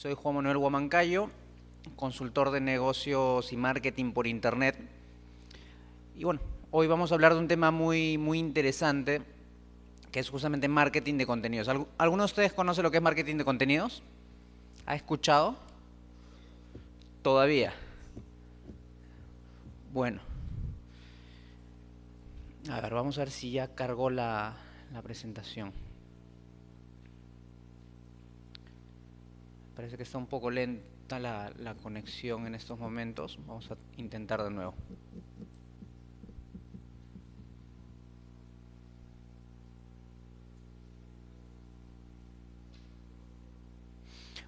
Soy Juan Manuel Guamancayo, consultor de negocios y marketing por Internet. Y bueno, hoy vamos a hablar de un tema muy, muy interesante, que es justamente marketing de contenidos. ¿Alguno de ustedes conoce lo que es marketing de contenidos? ¿Ha escuchado? Todavía. Bueno. A ver, vamos a ver si ya cargó la, la presentación. Parece que está un poco lenta la, conexión en estos momentos. Vamos a intentar de nuevo.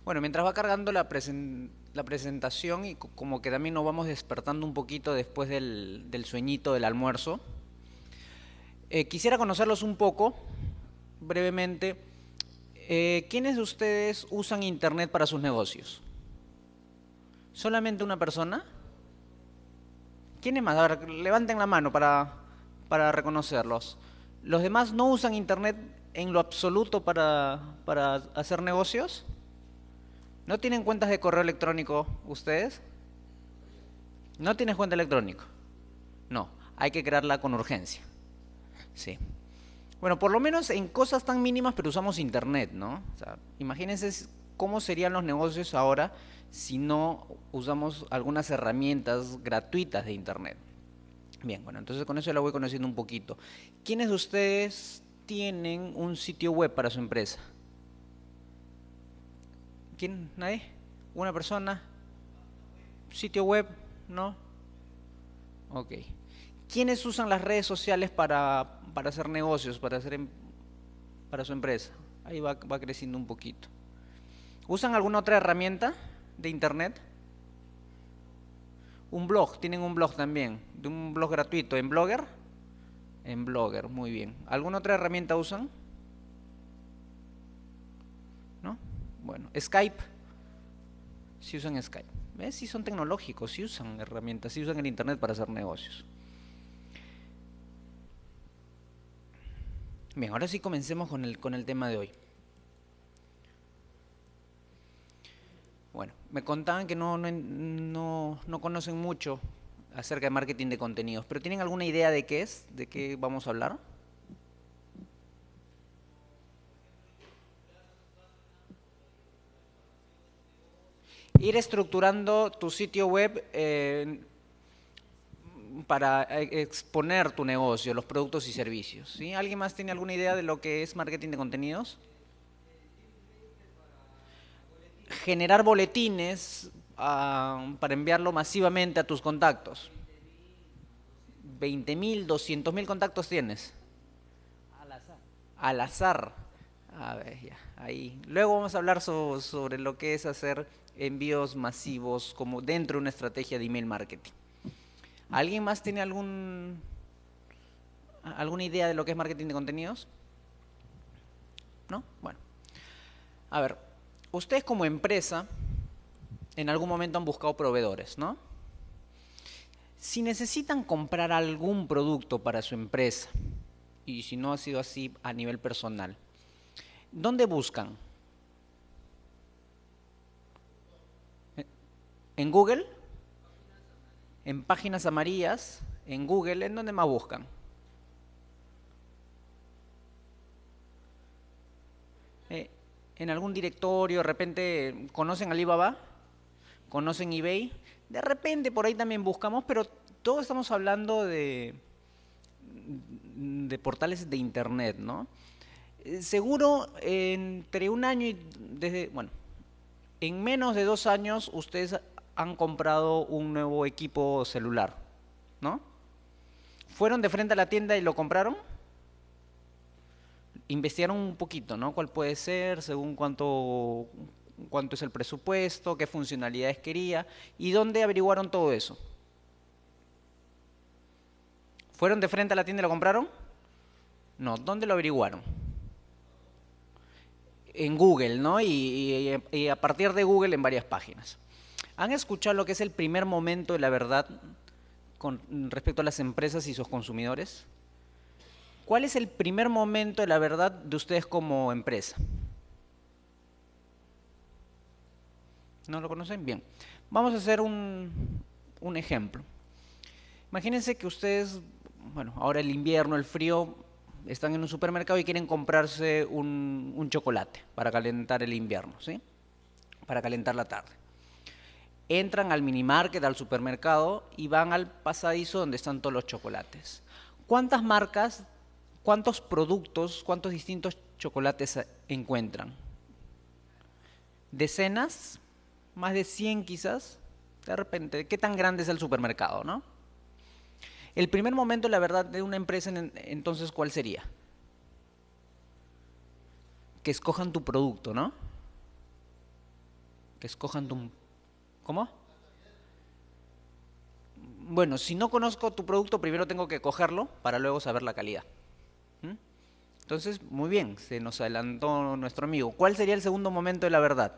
Bueno, mientras va cargando la, presentación y como que también nos vamos despertando un poquito después del, sueñito del almuerzo, eh, quisiera conocerlos un poco, brevemente. Eh, ¿Quiénes de ustedes usan Internet para sus negocios? ¿Solamente una persona? ¿Quiénes más? levanten la mano para, reconocerlos. ¿Los demás no usan Internet en lo absoluto para, para hacer negocios? ¿No tienen cuentas de correo electrónico ustedes? ¿No tienes cuenta electrónica? No, hay que crearla con urgencia. Sí. Bueno, por lo menos en cosas tan mínimas, pero usamos Internet, ¿no? imagínense cómo serían los negocios ahora si no usamos algunas herramientas gratuitas de Internet. Bien, bueno, entonces con eso la voy conociendo un poquito. ¿Quiénes de ustedes tienen un sitio web para su empresa? ¿Quién? ¿Nadie? ¿Una persona? ¿Sitio web? ¿No? Ok. ¿Quiénes usan las redes sociales para, hacer negocios, para, hacer, em, para su empresa? Ahí va, creciendo un poquito. ¿Usan alguna otra herramienta de internet? Un blog, tienen un blog también, de un blog gratuito. ¿En Blogger? En Blogger, muy bien. ¿Alguna otra herramienta usan? ¿No? Bueno, Skype. Si usan Skype. ¿Ves? Si son tecnológicos, si usan herramientas, si usan el Internet para hacer negocios. Bien, ahora sí comencemos con el, con el tema de hoy. Bueno, me contaban que no, no, no, conocen mucho acerca de marketing de contenidos, pero ¿tienen alguna idea de qué es? ¿De qué vamos a hablar? Ir estructurando tu sitio web eh, para eh, exponer tu negocio, los productos y servicios. ¿Alguien más tiene alguna idea de lo que es marketing de contenidos? Generar boletines ah, para enviarlo masivamente a tus contactos. mil, 20.000, mil contactos tienes. Al azar. A ver, ya, ahí. Luego vamos a hablar sobre lo que es hacer envíos masivos como dentro de una estrategia de email marketing. ¿Alguien más tiene algún, alguna idea de lo que es marketing de contenidos? ¿No? Bueno. A ver, ustedes como empresa en algún momento han buscado proveedores, ¿no? Si necesitan comprar algún producto para su empresa, y si no ha sido así a nivel personal, ¿dónde buscan? ¿En Google? en páginas amarillas, en Google, ¿en dónde más buscan? Eh, ¿En algún directorio? ¿De repente conocen Alibaba? ¿Conocen eBay? De repente por ahí también buscamos, pero todos estamos hablando de, de portales de Internet, ¿no? Eh, seguro entre un año y desde, bueno, en menos de dos años ustedes han comprado un nuevo equipo celular, ¿no? Fueron de frente a la tienda y lo compraron. Investigaron un poquito, ¿no? ¿Cuál puede ser? Según cuánto, cuánto es el presupuesto, qué funcionalidades quería y dónde averiguaron todo eso. ¿Fueron de frente a la tienda y lo compraron? No, ¿dónde lo averiguaron? En Google, ¿no? y a partir de Google en varias páginas. ¿Han escuchado lo que es el primer momento de la verdad con respecto a las empresas y sus consumidores? ¿Cuál es el primer momento de la verdad de ustedes como empresa? ¿No lo conocen? Bien. Vamos a hacer un, ejemplo. Imagínense que ustedes, bueno, ahora el invierno, el frío, están en un supermercado y quieren comprarse un, un chocolate para calentar el invierno, ¿sí? Para calentar la tarde entran al mini market al supermercado y van al pasadizo donde están todos los chocolates. ¿Cuántas marcas, cuántos productos, cuántos distintos chocolates encuentran? ¿Decenas? ¿Más de 100 quizás? De repente, ¿qué tan grande es el supermercado, no? El primer momento, la verdad, de una empresa, entonces, ¿cuál sería? Que escojan tu producto, ¿no? Que escojan tu ¿Cómo? Bueno, si no conozco tu producto, primero tengo que cogerlo para luego saber la calidad. ¿Mm? Entonces, muy bien, se nos adelantó nuestro amigo. ¿Cuál sería el segundo momento de la verdad?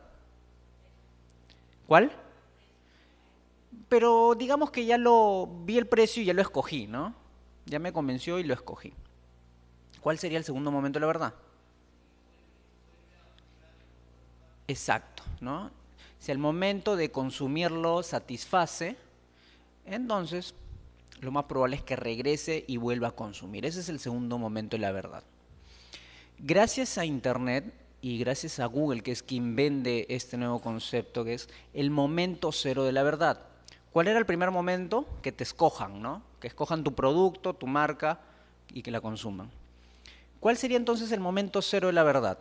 ¿Cuál? Pero digamos que ya lo vi el precio y ya lo escogí, ¿no? Ya me convenció y lo escogí. ¿Cuál sería el segundo momento de la verdad? Exacto, ¿no? Si el momento de consumirlo satisface, entonces lo más probable es que regrese y vuelva a consumir. Ese es el segundo momento de la verdad. Gracias a Internet y gracias a Google, que es quien vende este nuevo concepto, que es el momento cero de la verdad. ¿Cuál era el primer momento? Que te escojan, ¿no? Que escojan tu producto, tu marca y que la consuman. ¿Cuál sería entonces el momento cero de la verdad?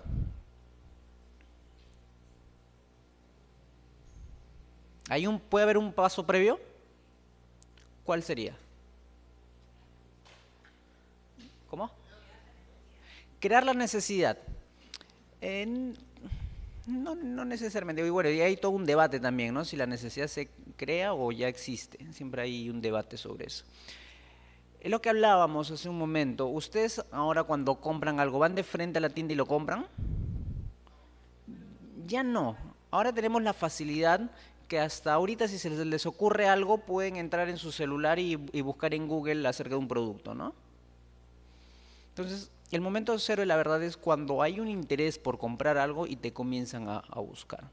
¿Puede haber un paso previo? ¿Cuál sería? ¿Cómo? Crear la necesidad. Eh, no, no, necesariamente. Y bueno, y hay todo un debate también, ¿no? Si la necesidad se crea o ya existe. Siempre hay un debate sobre eso. Es lo que hablábamos hace un momento. ¿Ustedes ahora cuando compran algo van de frente a la tienda y lo compran? Ya no. Ahora tenemos la facilidad que hasta ahorita si se les ocurre algo pueden entrar en su celular y, buscar en Google acerca de un producto, ¿no? Entonces, el momento cero, la verdad, es cuando hay un interés por comprar algo y te comienzan a, a buscar.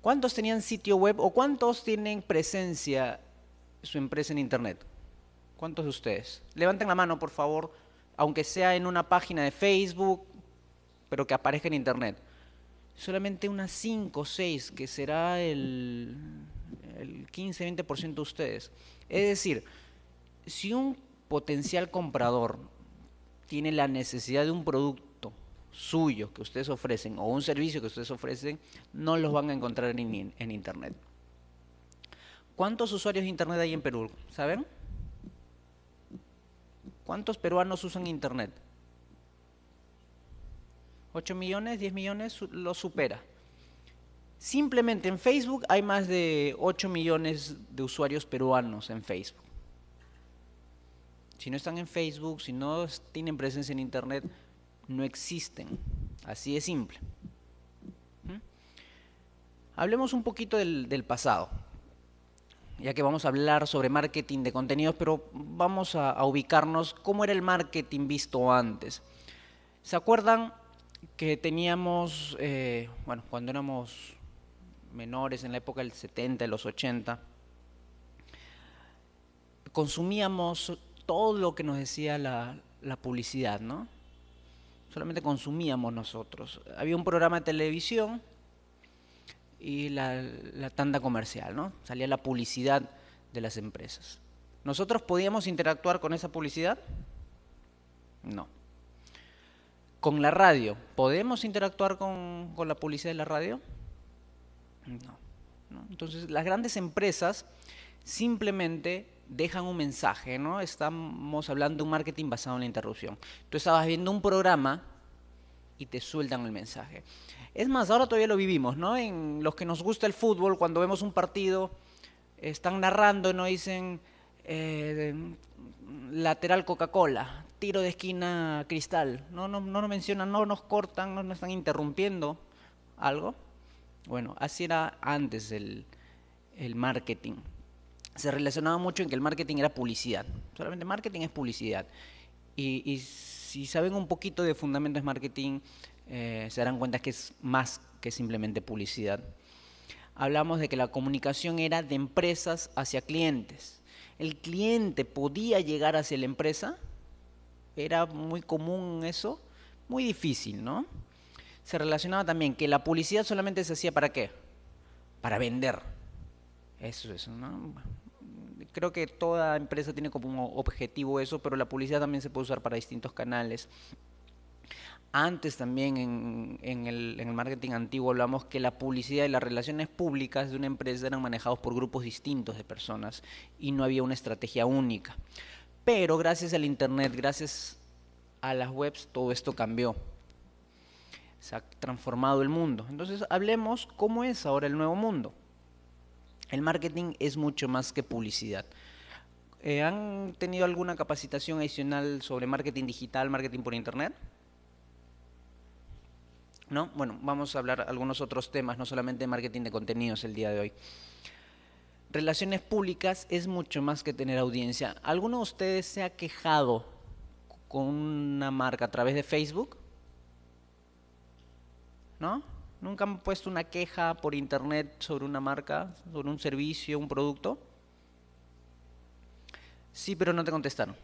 ¿Cuántos tenían sitio web o cuántos tienen presencia su empresa en Internet? ¿Cuántos de ustedes? Levanten la mano, por favor, aunque sea en una página de Facebook, pero que aparezca en Internet solamente unas 5 o 6, que será el, el 15-20% de ustedes. Es decir, si un potencial comprador tiene la necesidad de un producto suyo que ustedes ofrecen o un servicio que ustedes ofrecen, no los van a encontrar en, en Internet. ¿Cuántos usuarios de Internet hay en Perú? ¿Saben? ¿Cuántos peruanos usan Internet? 8 millones, 10 millones, lo supera. Simplemente en Facebook hay más de 8 millones de usuarios peruanos en Facebook. Si no están en Facebook, si no tienen presencia en Internet, no existen. Así de simple. ¿Mm? Hablemos un poquito del, pasado ya que vamos a hablar sobre marketing de contenidos, pero vamos a, a, ubicarnos cómo era el marketing visto antes. ¿Se acuerdan que teníamos, eh, bueno, cuando éramos menores en la época del 70, de los 80, consumíamos todo lo que nos decía la, publicidad, ¿no? Solamente consumíamos nosotros. Había un programa de televisión y la, tanda comercial, ¿no? Salía la publicidad de las empresas. ¿Nosotros podíamos interactuar con esa publicidad? No. Con la radio, ¿podemos interactuar con, la publicidad de la radio? No. Entonces, las grandes empresas simplemente dejan un mensaje, ¿no? Estamos hablando de un marketing basado en la interrupción. Tú estabas viendo un programa y te sueltan el mensaje. Es más, ahora todavía lo vivimos, ¿no? En los que nos gusta el fútbol, cuando vemos un partido, están narrando, y nos Dicen eh, lateral Coca-Cola, tiro de esquina cristal. No, no, nos mencionan, no nos cortan, no nos están interrumpiendo algo. Bueno, así era antes el, marketing. Se relacionaba mucho en que el marketing era publicidad. Solamente marketing es publicidad. Y, si saben un poquito de fundamentos de marketing, eh, se darán cuenta que es más que simplemente publicidad. Hablamos de que la comunicación era de empresas hacia clientes. El cliente podía llegar hacia la empresa era muy común eso, muy difícil, ¿no? Se relacionaba también que la publicidad solamente se hacía para qué? Para vender. Eso es, ¿no? Creo que toda empresa tiene como objetivo eso, pero la publicidad también se puede usar para distintos canales. Antes también en, el, en, el, marketing antiguo hablamos que la publicidad y las relaciones públicas de una empresa eran manejados por grupos distintos de personas y no había una estrategia única. Pero gracias al Internet, gracias a las webs, todo esto cambió. Se ha transformado el mundo. Entonces hablemos cómo es ahora el nuevo mundo. El marketing es mucho más que publicidad. Eh, ¿Han tenido alguna capacitación adicional sobre marketing digital, marketing por Internet? ¿No? Bueno, vamos a hablar algunos otros temas, no solamente de marketing de contenidos el día de hoy relaciones públicas es mucho más que tener audiencia. ¿Alguno de ustedes se ha quejado con una marca a través de Facebook? ¿No? ¿Nunca han puesto una queja por internet sobre una marca, sobre un servicio, un producto? Sí, pero no te contestaron.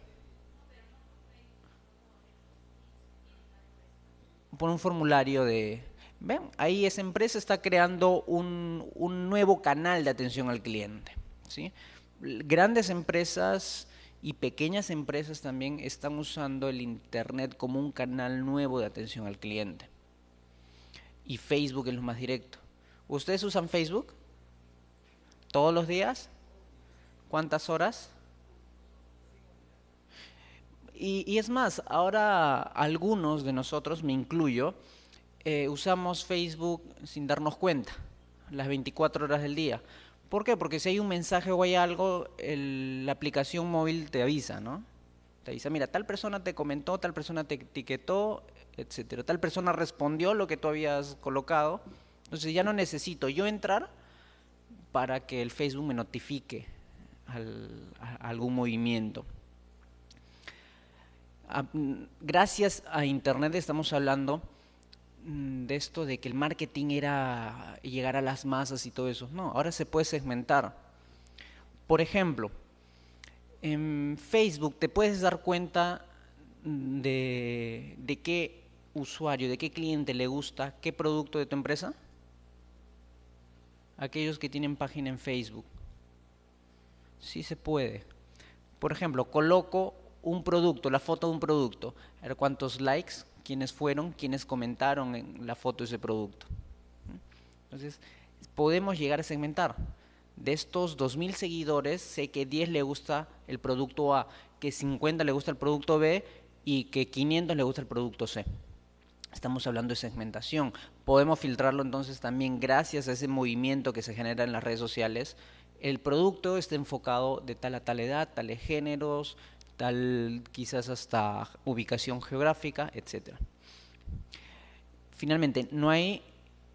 Por un formulario de, ahí esa empresa está creando un, nuevo canal de atención al cliente. ¿sí? Grandes empresas y pequeñas empresas también están usando el Internet como un canal nuevo de atención al cliente. Y Facebook es lo más directo. ¿Ustedes usan Facebook? ¿Todos los días? ¿Cuántas horas? y es más, ahora algunos de nosotros, me incluyo, eh, usamos Facebook sin darnos cuenta, las 24 horas del día. ¿Por qué? Porque si hay un mensaje o hay algo, la aplicación móvil te avisa, ¿no? Te avisa, mira, tal persona te comentó, tal persona te etiquetó, etcétera. Tal persona respondió lo que tú habías colocado. Entonces ya no necesito yo entrar para que el Facebook me notifique algún movimiento. Ah, mm, gracias a Internet estamos hablando Mm, de esto de que el marketing era llegar a las masas y todo eso. No, ahora se puede segmentar. Por ejemplo, en Facebook te puedes dar cuenta de, qué usuario, de qué cliente le gusta qué producto de tu empresa. Aquellos que tienen página en Facebook. Sí se puede. Por ejemplo, coloco un producto, la foto de un producto. A cuántos likes, quiénes fueron, quienes comentaron en la foto ese producto. Entonces, podemos llegar a segmentar. De estos 2.000 seguidores, sé que 10 le gusta el producto A, que 50 le gusta el producto B y que 500 le gusta el producto C. Estamos hablando de segmentación. Podemos filtrarlo entonces también gracias a ese movimiento que se genera en las redes sociales. El producto está enfocado de tal a tal edad, tales géneros, tal quizás hasta ubicación geográfica, etc. Finalmente, no hay,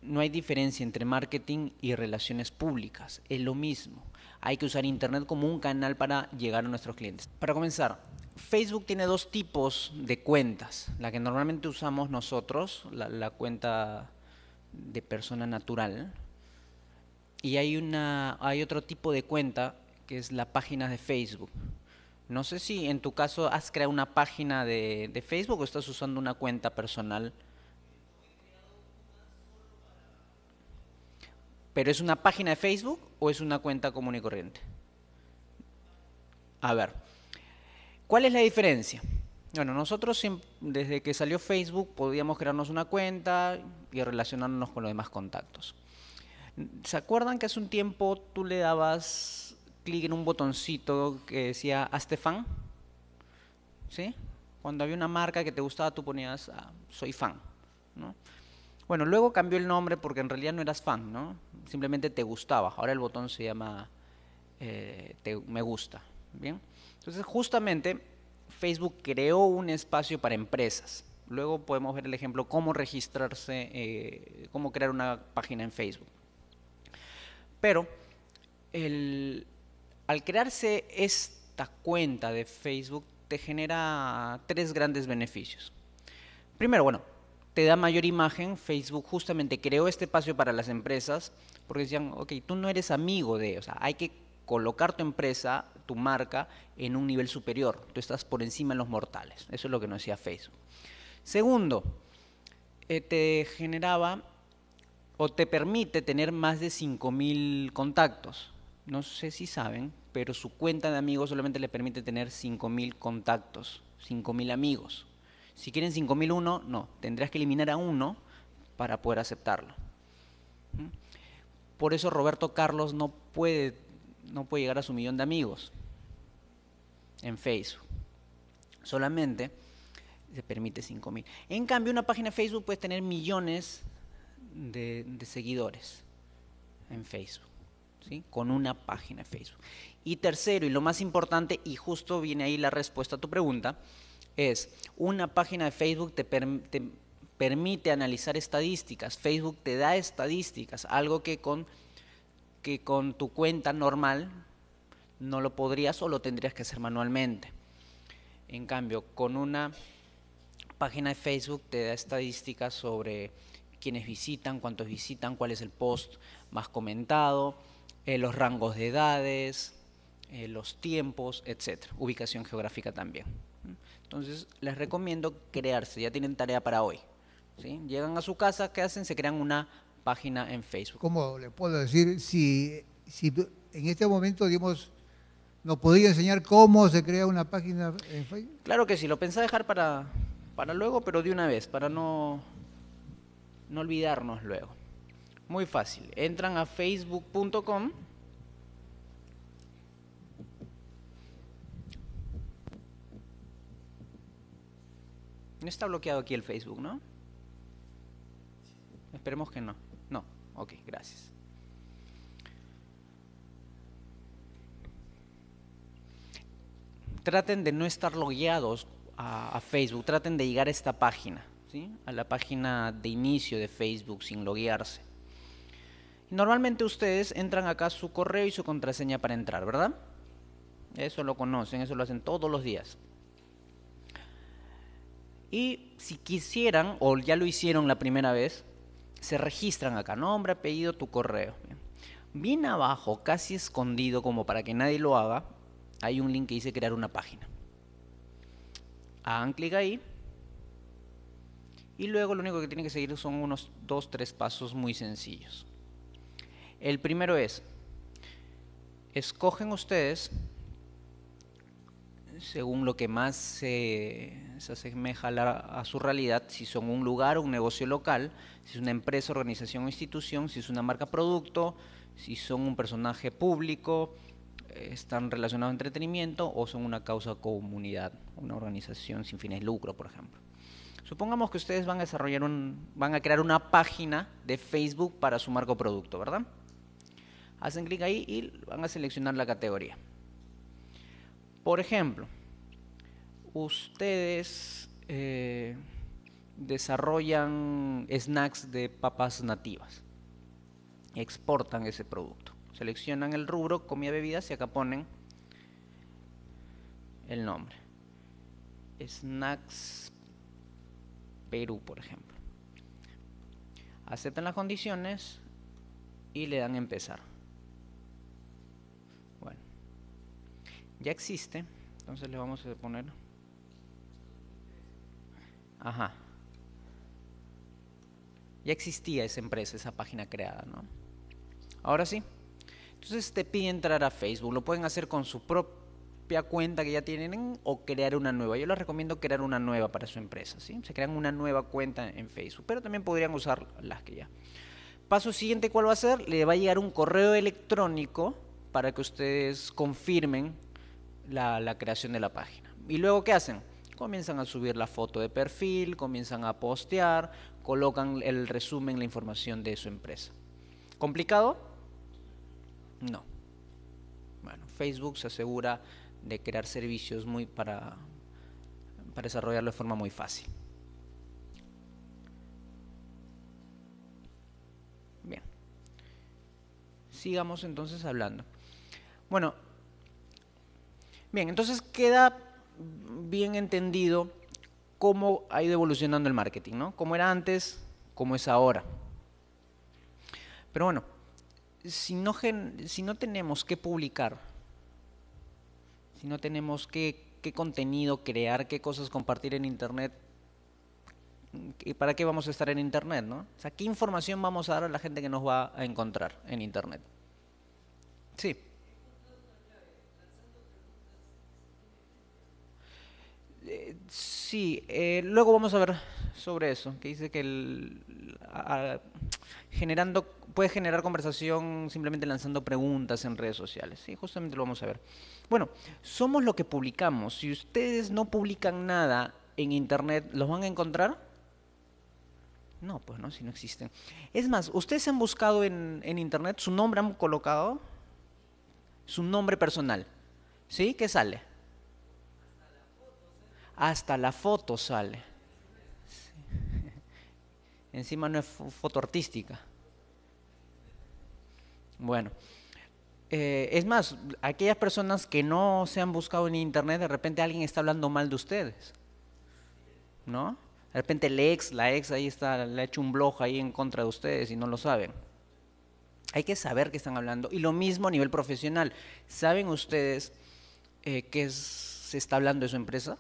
no hay diferencia entre marketing y relaciones públicas, es lo mismo. Hay que usar Internet como un canal para llegar a nuestros clientes. Para comenzar, Facebook tiene dos tipos de cuentas. La que normalmente usamos nosotros, la, la cuenta de persona natural. Y hay, una, hay otro tipo de cuenta que es la página de Facebook. No sé si en tu caso has creado una página de, Facebook o estás usando una cuenta personal. ¿Pero es una página de Facebook o es una cuenta común y corriente? A ver, ¿cuál es la diferencia? Bueno, nosotros desde que salió Facebook podíamos crearnos una cuenta y relacionarnos con los demás contactos. ¿Se acuerdan que hace un tiempo tú le dabas clic en un botoncito que decía hazte fan. ¿Sí? Cuando había una marca que te gustaba, tú ponías ah, soy fan. Bueno, luego cambió el nombre porque en realidad no eras fan, ¿no? Simplemente te gustaba. Ahora el botón se llama eh, me gusta. ¿Bien? Entonces, justamente, Facebook creó un espacio para empresas. Luego podemos ver el ejemplo cómo registrarse, eh, cómo crear una página en Facebook. Pero el, al crearse esta cuenta de Facebook te genera tres grandes beneficios. Primero, bueno, te da mayor imagen. Facebook justamente creó este espacio para las empresas porque decían, ok, tú no eres amigo de, o sea, hay que colocar tu empresa, tu marca, en un nivel superior. Tú estás por encima de los mortales. Eso es lo que nos decía Facebook. Segundo, eh, te generaba o te permite tener más de 5.000 contactos. No sé si saben, pero su cuenta de amigos solamente le permite tener 5.000 contactos, 5.000 amigos. Si quieren 5.001, no, tendrás que eliminar a uno para poder aceptarlo. ¿Mm? Por eso Roberto Carlos no puede, no puede llegar a su millón de amigos en Facebook. Solamente se permite 5.000. En cambio, una página de Facebook puede tener millones de seguidores en Facebook con una página de Facebook. Y tercero, y lo más importante, y justo viene ahí la respuesta a tu pregunta, es una página de Facebook te, permite analizar estadísticas. Facebook te da estadísticas, algo que con, que con tu cuenta normal no lo podrías o lo tendrías que hacer manualmente. En cambio, con una página de Facebook te da estadísticas sobre quiénes visitan, cuántos visitan, cuál es el post más comentado, eh, los rangos de edades, eh, los tiempos, etc. Ubicación geográfica también. Entonces, les recomiendo crearse, ya tienen tarea para hoy. ¿sí? Llegan a su casa, ¿qué hacen? Se crean una página en Facebook. ¿Cómo le puedo decir? Si, en este momento, digamos, ¿nos podría enseñar cómo se crea una página en Facebook? Claro que sí, lo pensé dejar para, para luego, pero de una vez, para no, no olvidarnos luego. Muy fácil. Entran a facebook.com. No está bloqueado aquí el Facebook, ¿no? Esperemos que no. No. Ok, gracias. Traten de no estar logueados a, Facebook, traten de llegar a esta página, ¿sí? a la página de inicio de Facebook sin loguearse. Normalmente ustedes entran acá su correo y su contraseña para entrar, ¿verdad? Eso lo conocen, eso lo hacen todos los días. Y si quisieran, o ya lo hicieron la primera vez, se registran acá, nombre, apellido, tu correo. Bien abajo, casi escondido como para que nadie lo haga, hay un link que dice crear una página. Hagan clic ahí. Y luego lo único que tienen que seguir son unos dos, tres pasos muy sencillos. El primero es, escogen ustedes, según lo que más se, asemeja a, su realidad, si son un lugar, o un negocio local, si es una empresa, organización o institución, si es una marca producto, si son un personaje público, están relacionados a entretenimiento o son una causa comunidad, una organización sin fines de lucro, por ejemplo. Supongamos que ustedes van a desarrollar un, van a crear una página de Facebook para su marco producto, ¿verdad? hacen clic ahí y van a seleccionar la categoría. Por ejemplo, ustedes eh, desarrollan snacks de papas nativas, exportan ese producto, seleccionan el rubro comida bebidas y acá ponen el nombre. Snacks Perú, por ejemplo. Aceptan las condiciones y le dan empezar. ya existe, entonces le vamos a poner. Ajá. Ya existía esa empresa, esa página creada, ¿no? Ahora sí. Entonces te pide entrar a Facebook. Lo pueden hacer con su propia cuenta que ya tienen o crear una nueva. Yo les recomiendo crear una nueva para su empresa, ¿sí? Se crean una nueva cuenta en Facebook, pero también podrían usar las que ya. Paso siguiente, ¿cuál va a ser? Le va a llegar un correo electrónico para que ustedes confirmen la, creación de la página. ¿Y luego qué hacen? Comienzan a subir la foto de perfil, comienzan a postear, colocan el resumen, la información de su empresa. ¿Complicado? No. Bueno, Facebook se asegura de crear servicios muy para, para desarrollarlo de forma muy fácil. Bien. Sigamos entonces hablando. Bueno, Bien, entonces queda bien entendido cómo ha ido evolucionando el marketing, ¿no? Cómo era antes, cómo es ahora. Pero bueno, si no, tenemos qué publicar, si no tenemos qué contenido crear, qué cosas compartir en Internet, ¿y ¿para qué vamos a estar en Internet? ¿no? O sea, ¿qué información vamos a dar a la gente que nos va a encontrar en Internet? Sí. Sí, eh, luego vamos a ver sobre eso, que dice que el, generando, puede generar conversación simplemente lanzando preguntas en redes sociales. Sí, justamente lo vamos a ver. Bueno, somos lo que publicamos. Si ustedes no publican nada en Internet, ¿los van a encontrar? No, pues no, si no existen. Es más, ¿ustedes han buscado en, en Internet su nombre, han colocado su nombre personal? ¿Sí? ¿Qué sale? Hasta la foto sale. Encima no es foto artística. Bueno. Eh, es más, aquellas personas que no se han buscado en internet, de repente alguien está hablando mal de ustedes. ¿No? De repente el ex, la ex ahí está, le ha hecho un blog ahí en contra de ustedes y no lo saben. Hay que saber que están hablando. Y lo mismo a nivel profesional. ¿Saben ustedes que eh, qué se está hablando de su empresa?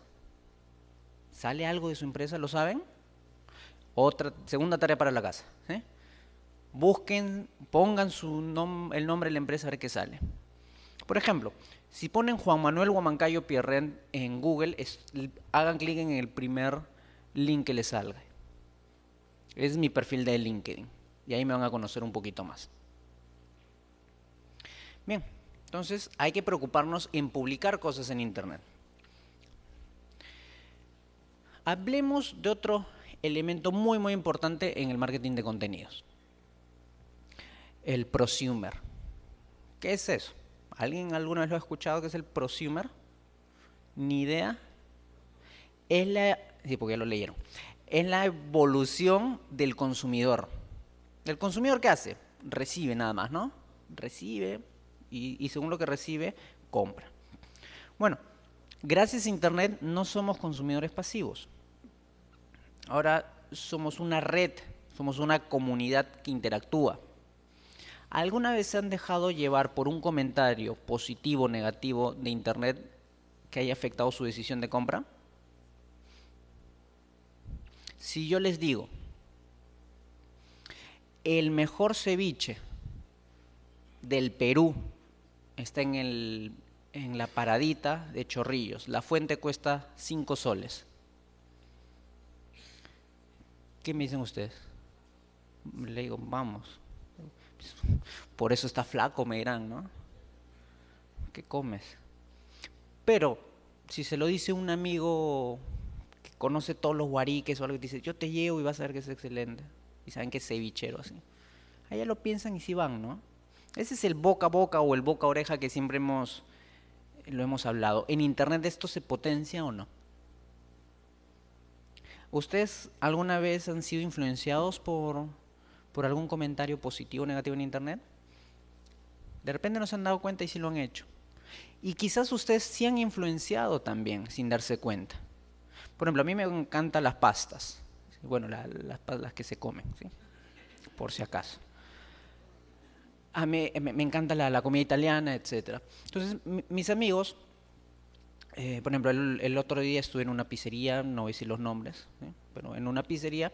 ¿Sale algo de su empresa? ¿Lo saben? Otra, segunda tarea para la casa. Busquen, pongan su el nombre de la empresa a ver qué sale. Por ejemplo, si ponen Juan Manuel Huamancayo Pierren en Google, hagan clic en el primer link que les salga. Es mi perfil de LinkedIn. Y ahí me van a conocer un poquito más. Bien, entonces hay que preocuparnos en publicar cosas en Internet. Hablemos de otro elemento muy, muy importante en el marketing de contenidos. El prosumer. ¿Qué es eso? ¿Alguien alguna vez lo ha escuchado que es el prosumer? Ni idea. Es la. lo leyeron. Es la evolución del consumidor. ¿El consumidor qué hace? Recibe nada más, ¿no? Recibe y según lo que recibe, compra. Bueno, Gracias a Internet no somos consumidores pasivos. Ahora somos una red, somos una comunidad que interactúa. ¿Alguna vez se han dejado llevar por un comentario positivo o negativo de Internet que haya afectado su decisión de compra? Si yo les digo, el mejor ceviche del Perú está en el en la paradita de Chorrillos. La fuente cuesta cinco soles. ¿Qué me dicen ustedes? Le digo, vamos. Por eso está flaco, me dirán, ¿no? ¿Qué comes? Pero si se lo dice un amigo que conoce todos los guariques o algo, dice, yo te llevo y vas a ver que es excelente. Y saben que es cevichero así. Allá lo piensan y sí van, ¿no? Ese es el boca a boca o el boca a oreja que siempre hemos lo hemos hablado, ¿en Internet esto se potencia o no? ¿Ustedes alguna vez han sido influenciados por, por algún comentario positivo o negativo en Internet? De repente no se han dado cuenta y sí lo han hecho. Y quizás ustedes sí han influenciado también sin darse cuenta. Por ejemplo, a mí me encantan las pastas. Bueno, las, las que se comen, ¿sí? por si acaso a eh, me, encanta la, comida italiana, etc. Entonces, mis amigos, eh, por ejemplo, el, otro día estuve en una pizzería, no voy a decir los nombres, ¿eh? pero en una pizzería,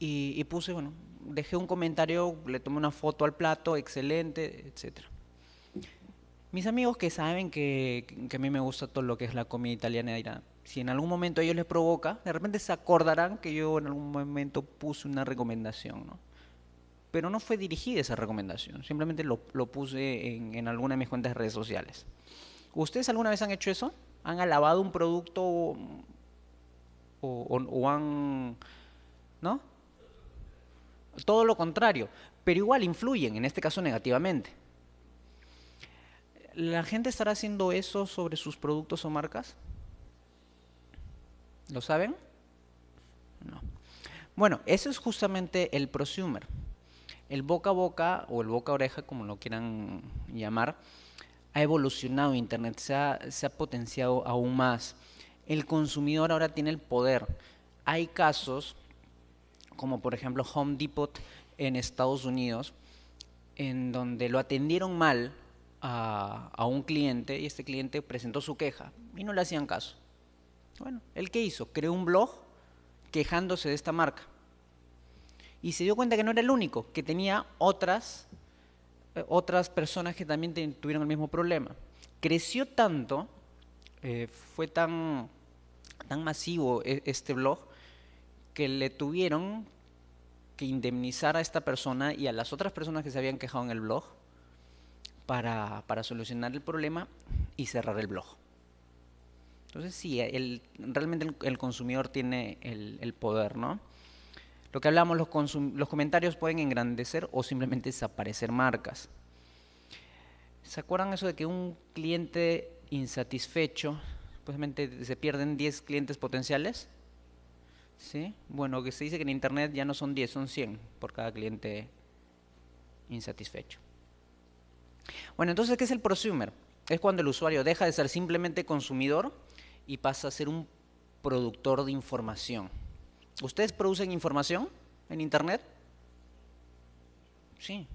y, puse, bueno, dejé un comentario, le tomé una foto al plato, excelente, etc. Mis amigos que saben que, a mí me gusta todo lo que es la comida italiana dirán, si en algún momento a ellos les provoca, de repente se acordarán que yo en algún momento puse una recomendación, ¿no? pero no fue dirigida esa recomendación, simplemente lo, puse en, alguna de mis cuentas de redes sociales. ¿Ustedes alguna vez han hecho eso? ¿Han alabado un producto o, han... ¿No? Todo lo contrario, pero igual influyen, en este caso negativamente. ¿La gente estará haciendo eso sobre sus productos o marcas? ¿Lo saben? No. Bueno, eso es justamente el prosumer el boca a boca o el boca a oreja, como lo quieran llamar, ha evolucionado Internet, se ha, potenciado aún más. El consumidor ahora tiene el poder. Hay casos, como por ejemplo Home Depot en Estados Unidos, en donde lo atendieron mal a, un cliente y este cliente presentó su queja y no le hacían caso. Bueno, ¿el qué hizo? Creó un blog quejándose de esta marca y se dio cuenta que no era el único, que tenía otras, eh, otras personas que también tuvieron el mismo problema. Creció tanto, eh, fue tan, tan masivo e, este blog, que le tuvieron que indemnizar a esta persona y a las otras personas que se habían quejado en el blog para, solucionar el problema y cerrar el blog. Entonces sí, realmente el, consumidor tiene el, el poder, ¿no? Lo que hablamos, los, comentarios pueden engrandecer o simplemente desaparecer marcas. ¿Se acuerdan eso de que un cliente insatisfecho, se pierden 10 clientes potenciales? ¿Sí? Bueno, que se dice que en Internet ya no son 10, son 100 por cada cliente insatisfecho. Bueno, entonces, ¿qué es el prosumer? Es cuando el usuario deja de ser simplemente consumidor y pasa a ser un productor de información. ¿Ustedes producen información en Internet? Sí.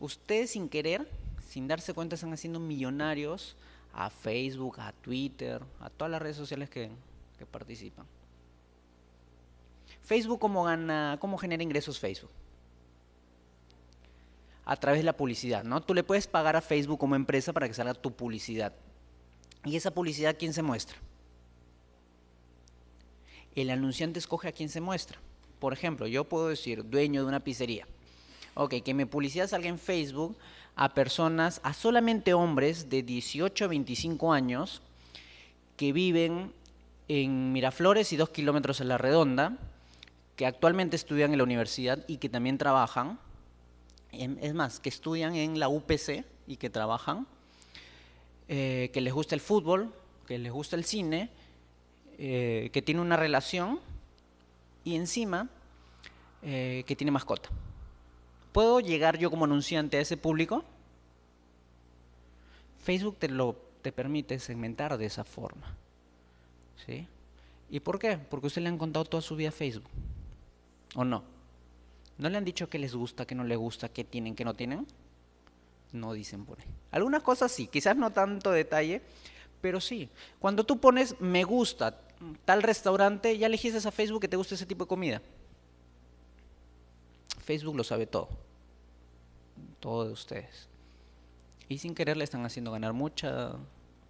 Ustedes sin querer, sin darse cuenta, están haciendo millonarios a Facebook, a Twitter, a todas las redes sociales que, participan. Facebook, ¿cómo, gana, genera ingresos Facebook? A través de la publicidad, ¿no? Tú le puedes pagar a Facebook como empresa para que salga tu publicidad. ¿Y esa publicidad quién se muestra? el anunciante escoge a quien se muestra. Por ejemplo, yo puedo decir, dueño de una pizzería. Ok, que mi publicidad salga en Facebook a personas, a solamente hombres de 18 a 25 años que viven en Miraflores y dos kilómetros en la redonda, que actualmente estudian en la universidad y que también trabajan, em, es más, que estudian en la UPC y que trabajan, eh, que les gusta el fútbol, que les gusta el cine eh, que tiene una relación y encima eh, que tiene mascota. ¿Puedo llegar yo como anunciante a ese público? Facebook te lo te permite segmentar de esa forma. ¿Sí? ¿Y por qué? Porque usted le han contado toda su vida a Facebook. ¿O no? ¿No le han dicho qué les gusta, qué no les gusta, qué tienen, qué no tienen? No dicen por ahí. Algunas cosas sí, quizás no tanto detalle, pero sí, cuando tú pones me gusta tal restaurante, ya elegiste a Facebook que te gusta ese tipo de comida. Facebook lo sabe todo. Todo de ustedes. Y sin querer le están haciendo ganar mucha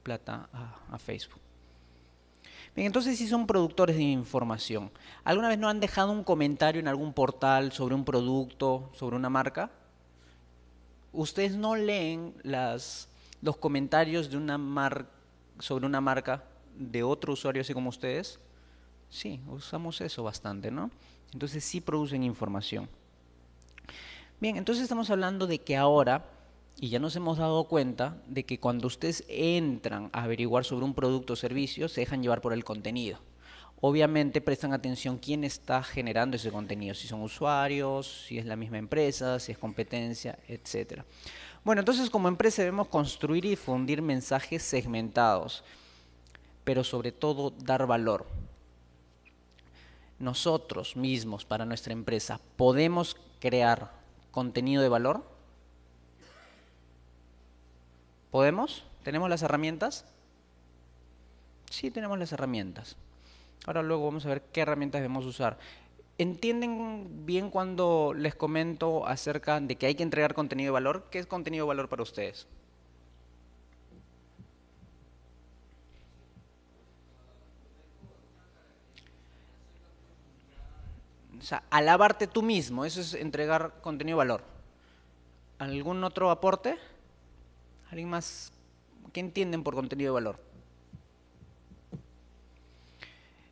plata a, Facebook. Bien, entonces si son productores de información, ¿alguna vez no han dejado un comentario en algún portal sobre un producto, sobre una marca? Ustedes no leen las, los comentarios de una marca sobre una marca de otro usuario así como ustedes? Sí, usamos eso bastante, ¿no? Entonces sí producen información. Bien, entonces estamos hablando de que ahora, y ya nos hemos dado cuenta, de que cuando ustedes entran a averiguar sobre un producto o servicio, se dejan llevar por el contenido. Obviamente prestan atención quién está generando ese contenido, si son usuarios, si es la misma empresa, si es competencia, etcétera. Bueno, entonces como empresa debemos construir y difundir mensajes segmentados, pero sobre todo dar valor. Nosotros mismos, para nuestra empresa, podemos crear contenido de valor. ¿Podemos? ¿Tenemos las herramientas? Sí, tenemos las herramientas. Ahora luego vamos a ver qué herramientas debemos usar. ¿Entienden bien cuando les comento acerca de que hay que entregar contenido de valor? ¿Qué es contenido de valor para ustedes? O sea, alabarte tú mismo, eso es entregar contenido de valor. ¿Algún otro aporte? ¿Alguien más? ¿Qué entienden por contenido de valor?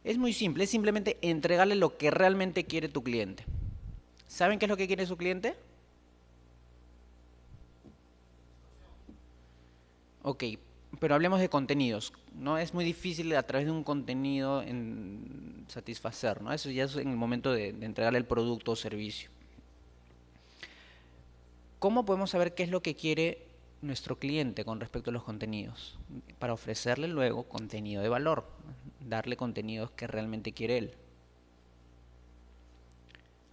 Es muy simple, es simplemente entregarle lo que realmente quiere tu cliente. ¿Saben qué es lo que quiere su cliente? Ok, pero hablemos de contenidos. ¿no? Es muy difícil a través de un contenido satisfacer, ¿no? Eso ya es en el momento de, de entregarle el producto o servicio. ¿Cómo podemos saber qué es lo que quiere nuestro cliente con respecto a los contenidos? Para ofrecerle luego contenido de valor darle contenidos que realmente quiere él.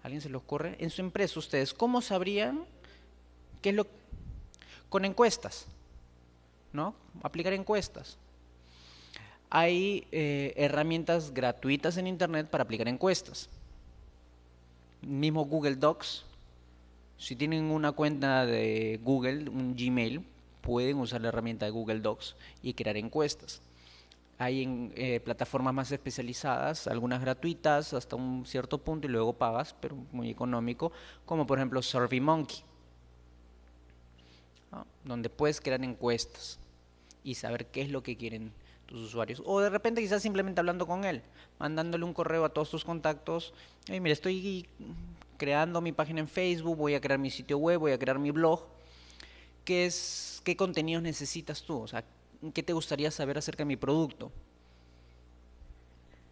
¿Alguien se los ocurre? En su empresa, ustedes, ¿cómo sabrían qué es lo con encuestas? ¿No? Aplicar encuestas. Hay eh, herramientas gratuitas en internet para aplicar encuestas. Mismo Google Docs. Si tienen una cuenta de Google, un Gmail, pueden usar la herramienta de Google Docs y crear encuestas. Hay en eh, plataformas más especializadas, algunas gratuitas hasta un cierto punto y luego pagas, pero muy económico, como por ejemplo SurveyMonkey, donde puedes crear encuestas y saber qué es lo que quieren tus usuarios. O de repente quizás simplemente hablando con él, mandándole un correo a todos tus contactos. Hey, mira, estoy creando mi página en Facebook, voy a crear mi sitio web, voy a crear mi blog. ¿Qué, es, ¿Qué contenidos necesitas tú? O sea, ¿qué te gustaría saber acerca de mi producto?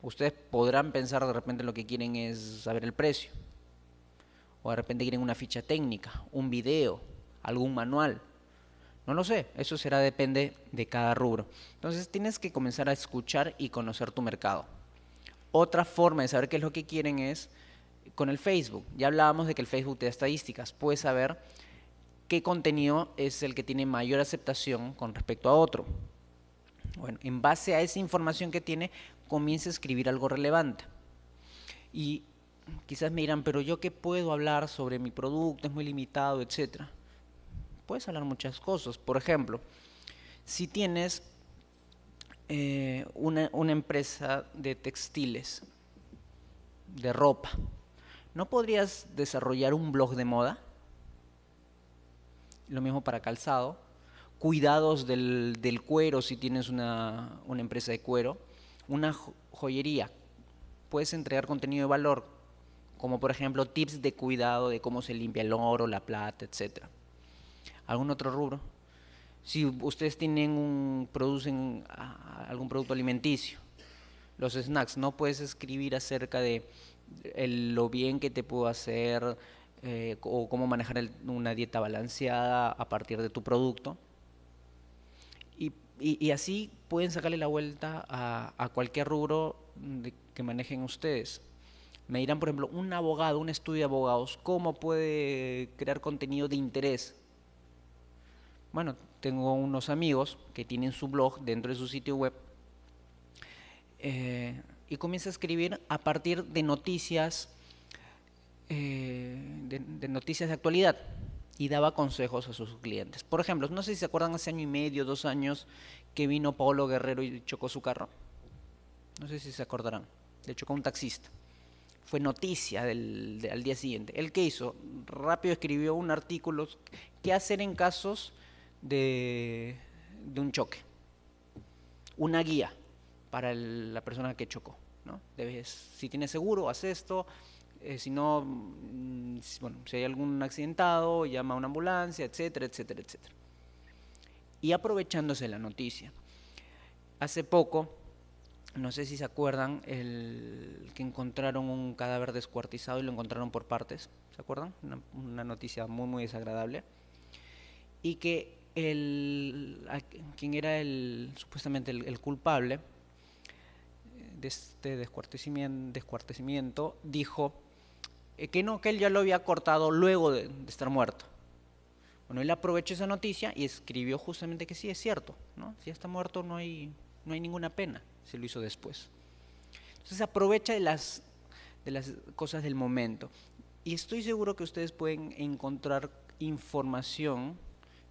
Ustedes podrán pensar de repente lo que quieren es saber el precio. O de repente quieren una ficha técnica, un video, algún manual. No lo sé, eso será depende de cada rubro. Entonces tienes que comenzar a escuchar y conocer tu mercado. Otra forma de saber qué es lo que quieren es con el Facebook. Ya hablábamos de que el Facebook te da estadísticas. Puedes saber qué contenido es el que tiene mayor aceptación con respecto a otro. Bueno, en base a esa información que tiene, comienza a escribir algo relevante. Y quizás me dirán, pero yo qué puedo hablar sobre mi producto, es muy limitado, etc. Puedes hablar muchas cosas. Por ejemplo, si tienes eh, una empresa de textiles, de ropa, ¿no podrías desarrollar un blog de moda? lo mismo para calzado, cuidados del, cuero si tienes una, empresa de cuero, una joyería, puedes entregar contenido de valor, como por ejemplo tips de cuidado de cómo se limpia el oro, la plata, etc. ¿Algún otro rubro? Si ustedes tienen un, producen algún producto alimenticio, los snacks, no puedes escribir acerca de lo bien que te puedo hacer eh, o cómo manejar una dieta balanceada a partir de tu producto. Y, así pueden sacarle la vuelta a, cualquier rubro que manejen ustedes. Me dirán, por ejemplo, un abogado, un estudio de abogados, ¿cómo puede crear contenido de interés? Bueno, tengo unos amigos que tienen su blog dentro de su sitio web eh, y comienza a escribir a partir de noticias eh, de, noticias de actualidad y daba consejos a sus clientes. Por ejemplo, no sé si se acuerdan hace año y medio, dos años, que vino Paolo Guerrero y chocó su carro. No sé si se acordarán. Le chocó un taxista. Fue noticia al día siguiente. el qué hizo? Rápido escribió un artículo, ¿qué hacer en casos de, un choque? Una guía para la persona que chocó. si tiene seguro, haz esto, eh, si no, mm, bueno, si hay algún accidentado, llama a una ambulancia, etcétera, etcétera, etcétera. Y aprovechándose la noticia. Hace poco, no sé si se acuerdan, el, que encontraron un cadáver descuartizado y lo encontraron por partes, ¿se acuerdan? Una, noticia muy, muy desagradable. Y que el, quien era el, supuestamente el, culpable de este descuartecimiento, descuartecimiento dijo eh, que no, que él ya lo había cortado luego de, estar muerto. Bueno, él aprovechó esa noticia y escribió justamente que sí, es cierto, ¿no? si ya está muerto no hay, no hay ninguna pena, se lo hizo después. Entonces aprovecha de las, de las cosas del momento. Y estoy seguro que ustedes pueden encontrar información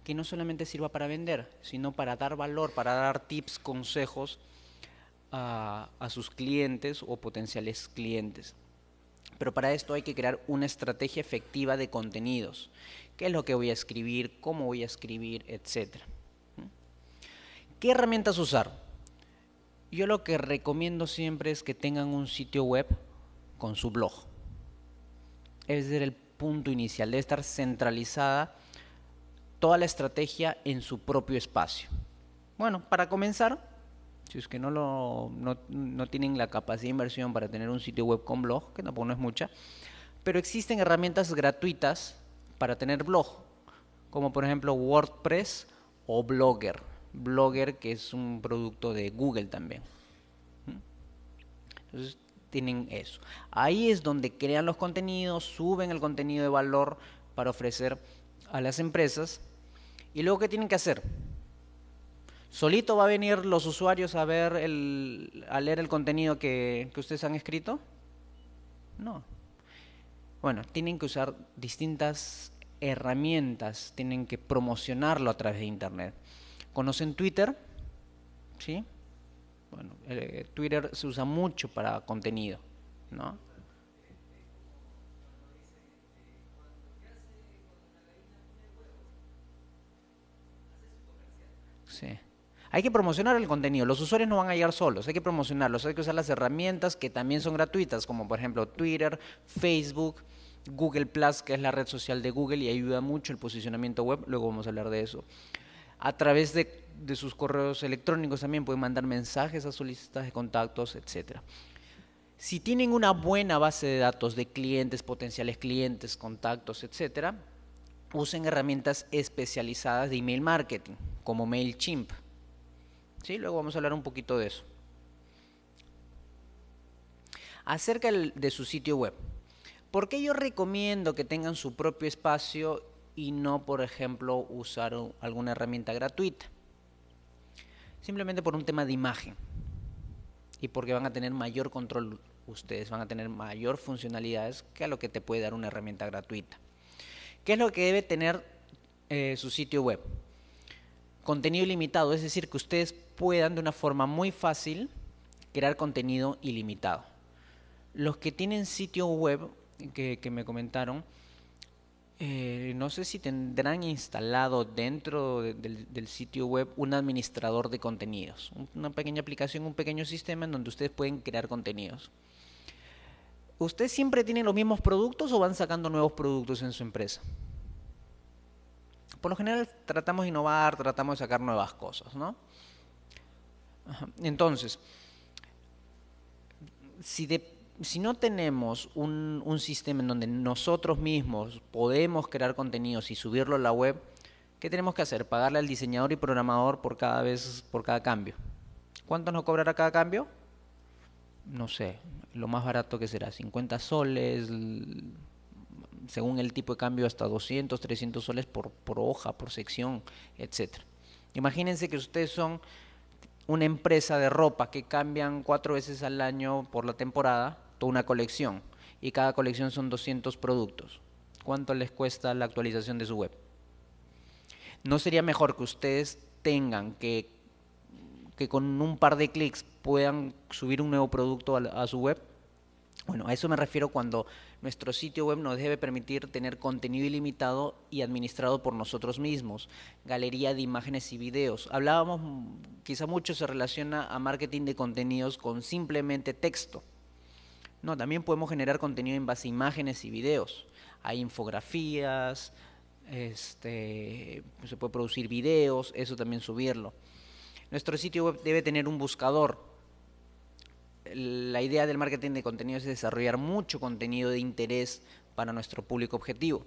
que no solamente sirva para vender, sino para dar valor, para dar tips, consejos a, a sus clientes o potenciales clientes. Pero para esto hay que crear una estrategia efectiva de contenidos. ¿Qué es lo que voy a escribir? ¿Cómo voy a escribir? Etcétera. ¿Qué herramientas usar? Yo lo que recomiendo siempre es que tengan un sitio web con su blog. Es el punto inicial. de estar centralizada toda la estrategia en su propio espacio. Bueno, para comenzar, si es que no, lo, no, tienen la capacidad de inversión para tener un sitio web con blog, que tampoco no es mucha, pero existen herramientas gratuitas para tener blog, como por ejemplo WordPress o Blogger. Blogger que es un producto de Google también. ¿Mm? Entonces tienen eso. Ahí es donde crean los contenidos, suben el contenido de valor para ofrecer a las empresas. Y luego, ¿qué tienen que hacer? ¿Solito va a venir los usuarios a, ver el, a leer el contenido que, ustedes han escrito? No. Bueno, tienen que usar distintas herramientas, tienen que promocionarlo a través de Internet. ¿Conocen Twitter? ¿Sí? Bueno, eh, Twitter se usa mucho para contenido, ¿no? Sí. Hay que promocionar el contenido. Los usuarios no van a llegar solos, hay que promocionarlos, hay que usar las herramientas que también son gratuitas, como por ejemplo Twitter, Facebook. Google Plus, que es la red social de Google y ayuda mucho el posicionamiento web, luego vamos a hablar de eso. A través de, sus correos electrónicos también pueden mandar mensajes a sus de contactos, etc. Si tienen una buena base de datos de clientes, potenciales clientes, contactos, etc., usen herramientas especializadas de email marketing, como MailChimp. Luego vamos a hablar un poquito de eso. Acerca de su sitio web. ¿Por qué yo recomiendo que tengan su propio espacio y no, por ejemplo, usar alguna herramienta gratuita? Simplemente por un tema de imagen y porque van a tener mayor control ustedes, van a tener mayor funcionalidades que a lo que te puede dar una herramienta gratuita. ¿Qué es lo que debe tener eh, su sitio web? contenido ilimitado, es decir, que ustedes puedan de una forma muy fácil crear contenido ilimitado. Los que tienen sitio web, que, me comentaron, eh, no sé si tendrán instalado dentro del, del, sitio web un administrador de contenidos, una pequeña aplicación, un pequeño sistema en donde ustedes pueden crear contenidos. ¿Ustedes siempre tienen los mismos productos o van sacando nuevos productos en su empresa? por lo general tratamos de innovar, tratamos de sacar nuevas cosas, ¿no? Entonces, si, no tenemos un, sistema en donde nosotros mismos podemos crear contenidos y subirlo a la web, ¿qué tenemos que hacer? Pagarle al diseñador y programador por cada vez, por cada cambio. ¿Cuánto nos cobrará cada cambio? No sé, lo más barato que será, 50 soles, según el tipo de cambio, hasta 200, 300 soles por, hoja, por sección, etc. Imagínense que ustedes son una empresa de ropa que cambian cuatro veces al año por la temporada, toda una colección, y cada colección son 200 productos. ¿Cuánto les cuesta la actualización de su web? ¿No sería mejor que ustedes tengan que, que con un par de clics puedan subir un nuevo producto a su web? Bueno, a eso me refiero cuando nuestro sitio web nos debe permitir tener contenido ilimitado y administrado por nosotros mismos. Galería de imágenes y videos. Hablábamos, mm, quizá mucho se relaciona a marketing de contenidos con simplemente texto. No, también podemos generar contenido en base a imágenes y videos. Hay infografías, este, se puede producir videos, eso también subirlo. Nuestro sitio web debe tener un buscador la idea del marketing de contenido es desarrollar mucho contenido de interés para nuestro público objetivo.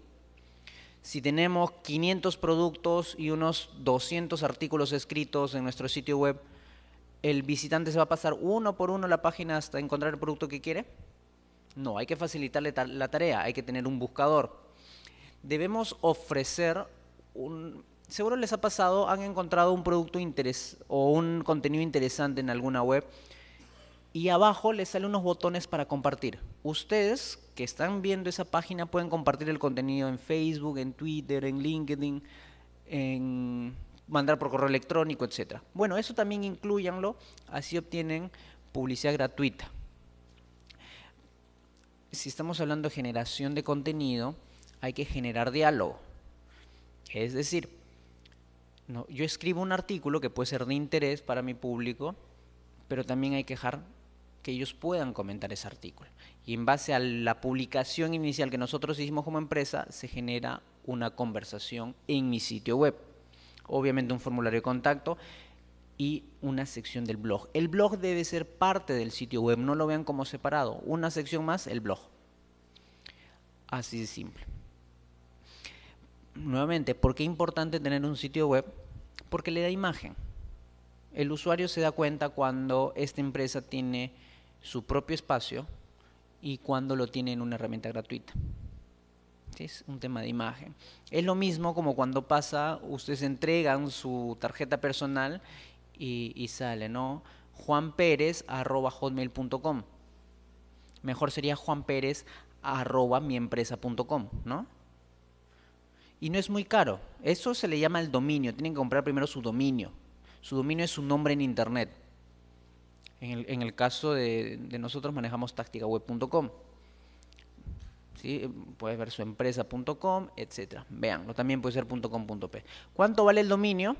Si tenemos 500 productos y unos 200 artículos escritos en nuestro sitio web, ¿el visitante se va a pasar uno por uno la página hasta encontrar el producto que quiere? No, hay que facilitarle la tarea, hay que tener un buscador. Debemos ofrecer un... Seguro les ha pasado, han encontrado un producto interés o un contenido interesante en alguna web y abajo les salen unos botones para compartir. Ustedes que están viendo esa página pueden compartir el contenido en Facebook, en Twitter, en LinkedIn, en mandar por correo electrónico, etc. Bueno, eso también incluyanlo, así obtienen publicidad gratuita. Si estamos hablando de generación de contenido, hay que generar diálogo. Es decir, no, yo escribo un artículo que puede ser de interés para mi público, pero también hay que dejar que ellos puedan comentar ese artículo. Y en base a la publicación inicial que nosotros hicimos como empresa, se genera una conversación en mi sitio web. Obviamente un formulario de contacto y una sección del blog. El blog debe ser parte del sitio web, no lo vean como separado. Una sección más, el blog. Así de simple. Nuevamente, ¿por qué es importante tener un sitio web? Porque le da imagen. El usuario se da cuenta cuando esta empresa tiene su propio espacio y cuando lo tienen una herramienta gratuita. Es un tema de imagen. Es lo mismo como cuando pasa, ustedes entregan su tarjeta personal y, sale, ¿no? hotmail.com... Mejor sería juanperez.miempresa.com, ¿no? Y no es muy caro. Eso se le llama el dominio. Tienen que comprar primero su dominio. Su dominio es su nombre en Internet. En el, caso de, nosotros manejamos tácticaweb.com. Eh, puedes ver su empresa.com, etc. Vean, también puede ser .com.p. ¿Cuánto vale el dominio?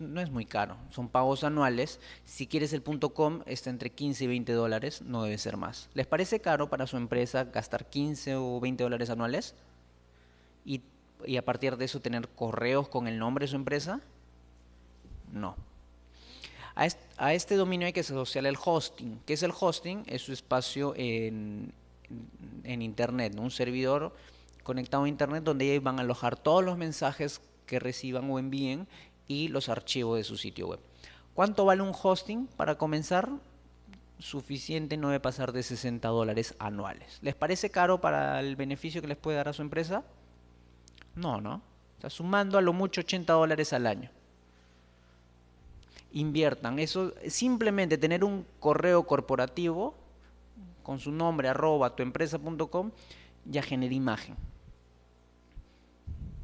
no es muy caro, son pagos anuales. Si quieres el .com, está entre 15 y 20 dólares, no debe ser más. ¿Les parece caro para su empresa gastar 15 o 20 dólares anuales? y a partir de eso tener correos con el nombre de su empresa? No. A, este dominio hay que asociar el hosting. ¿Qué es el hosting? Es su espacio en, Internet, un servidor conectado a Internet donde ellos van a alojar todos los mensajes que reciban o envíen y los archivos de su sitio web. ¿Cuánto vale un hosting para comenzar? Suficiente no debe pasar de 60 dólares anuales. ¿Les parece caro para el beneficio que les puede dar a su empresa? No, ¿no? Está sumando a lo mucho 80 dólares al año inviertan. Eso simplemente tener un correo corporativo con su nombre arroba tuempresa.com ya genera imagen.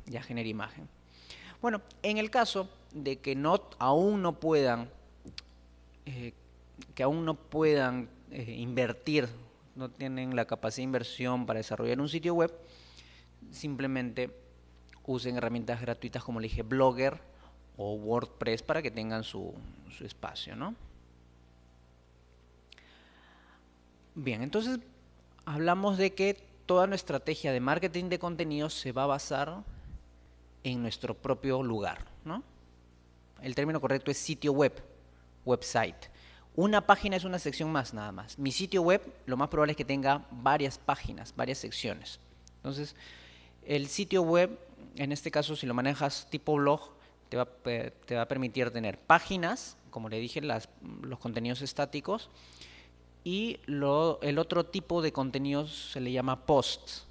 Ya genera imagen. Bueno, en el caso de que no, aún no puedan, eh, que aún no puedan eh, invertir, no tienen la capacidad de inversión para desarrollar un sitio web, simplemente usen herramientas gratuitas como le dije, Blogger, o WordPress para que tengan su, espacio, Bien, entonces hablamos de que toda nuestra estrategia de marketing de contenidos se va a basar en nuestro propio lugar, El término correcto es sitio web, website. Una página es una sección más nada más. Mi sitio web lo más probable es que tenga varias páginas, varias secciones. Entonces, el sitio web, en este caso si lo manejas tipo blog, te va, a permitir tener páginas, como le dije, los contenidos estáticos, y el otro tipo de contenidos se le llama posts,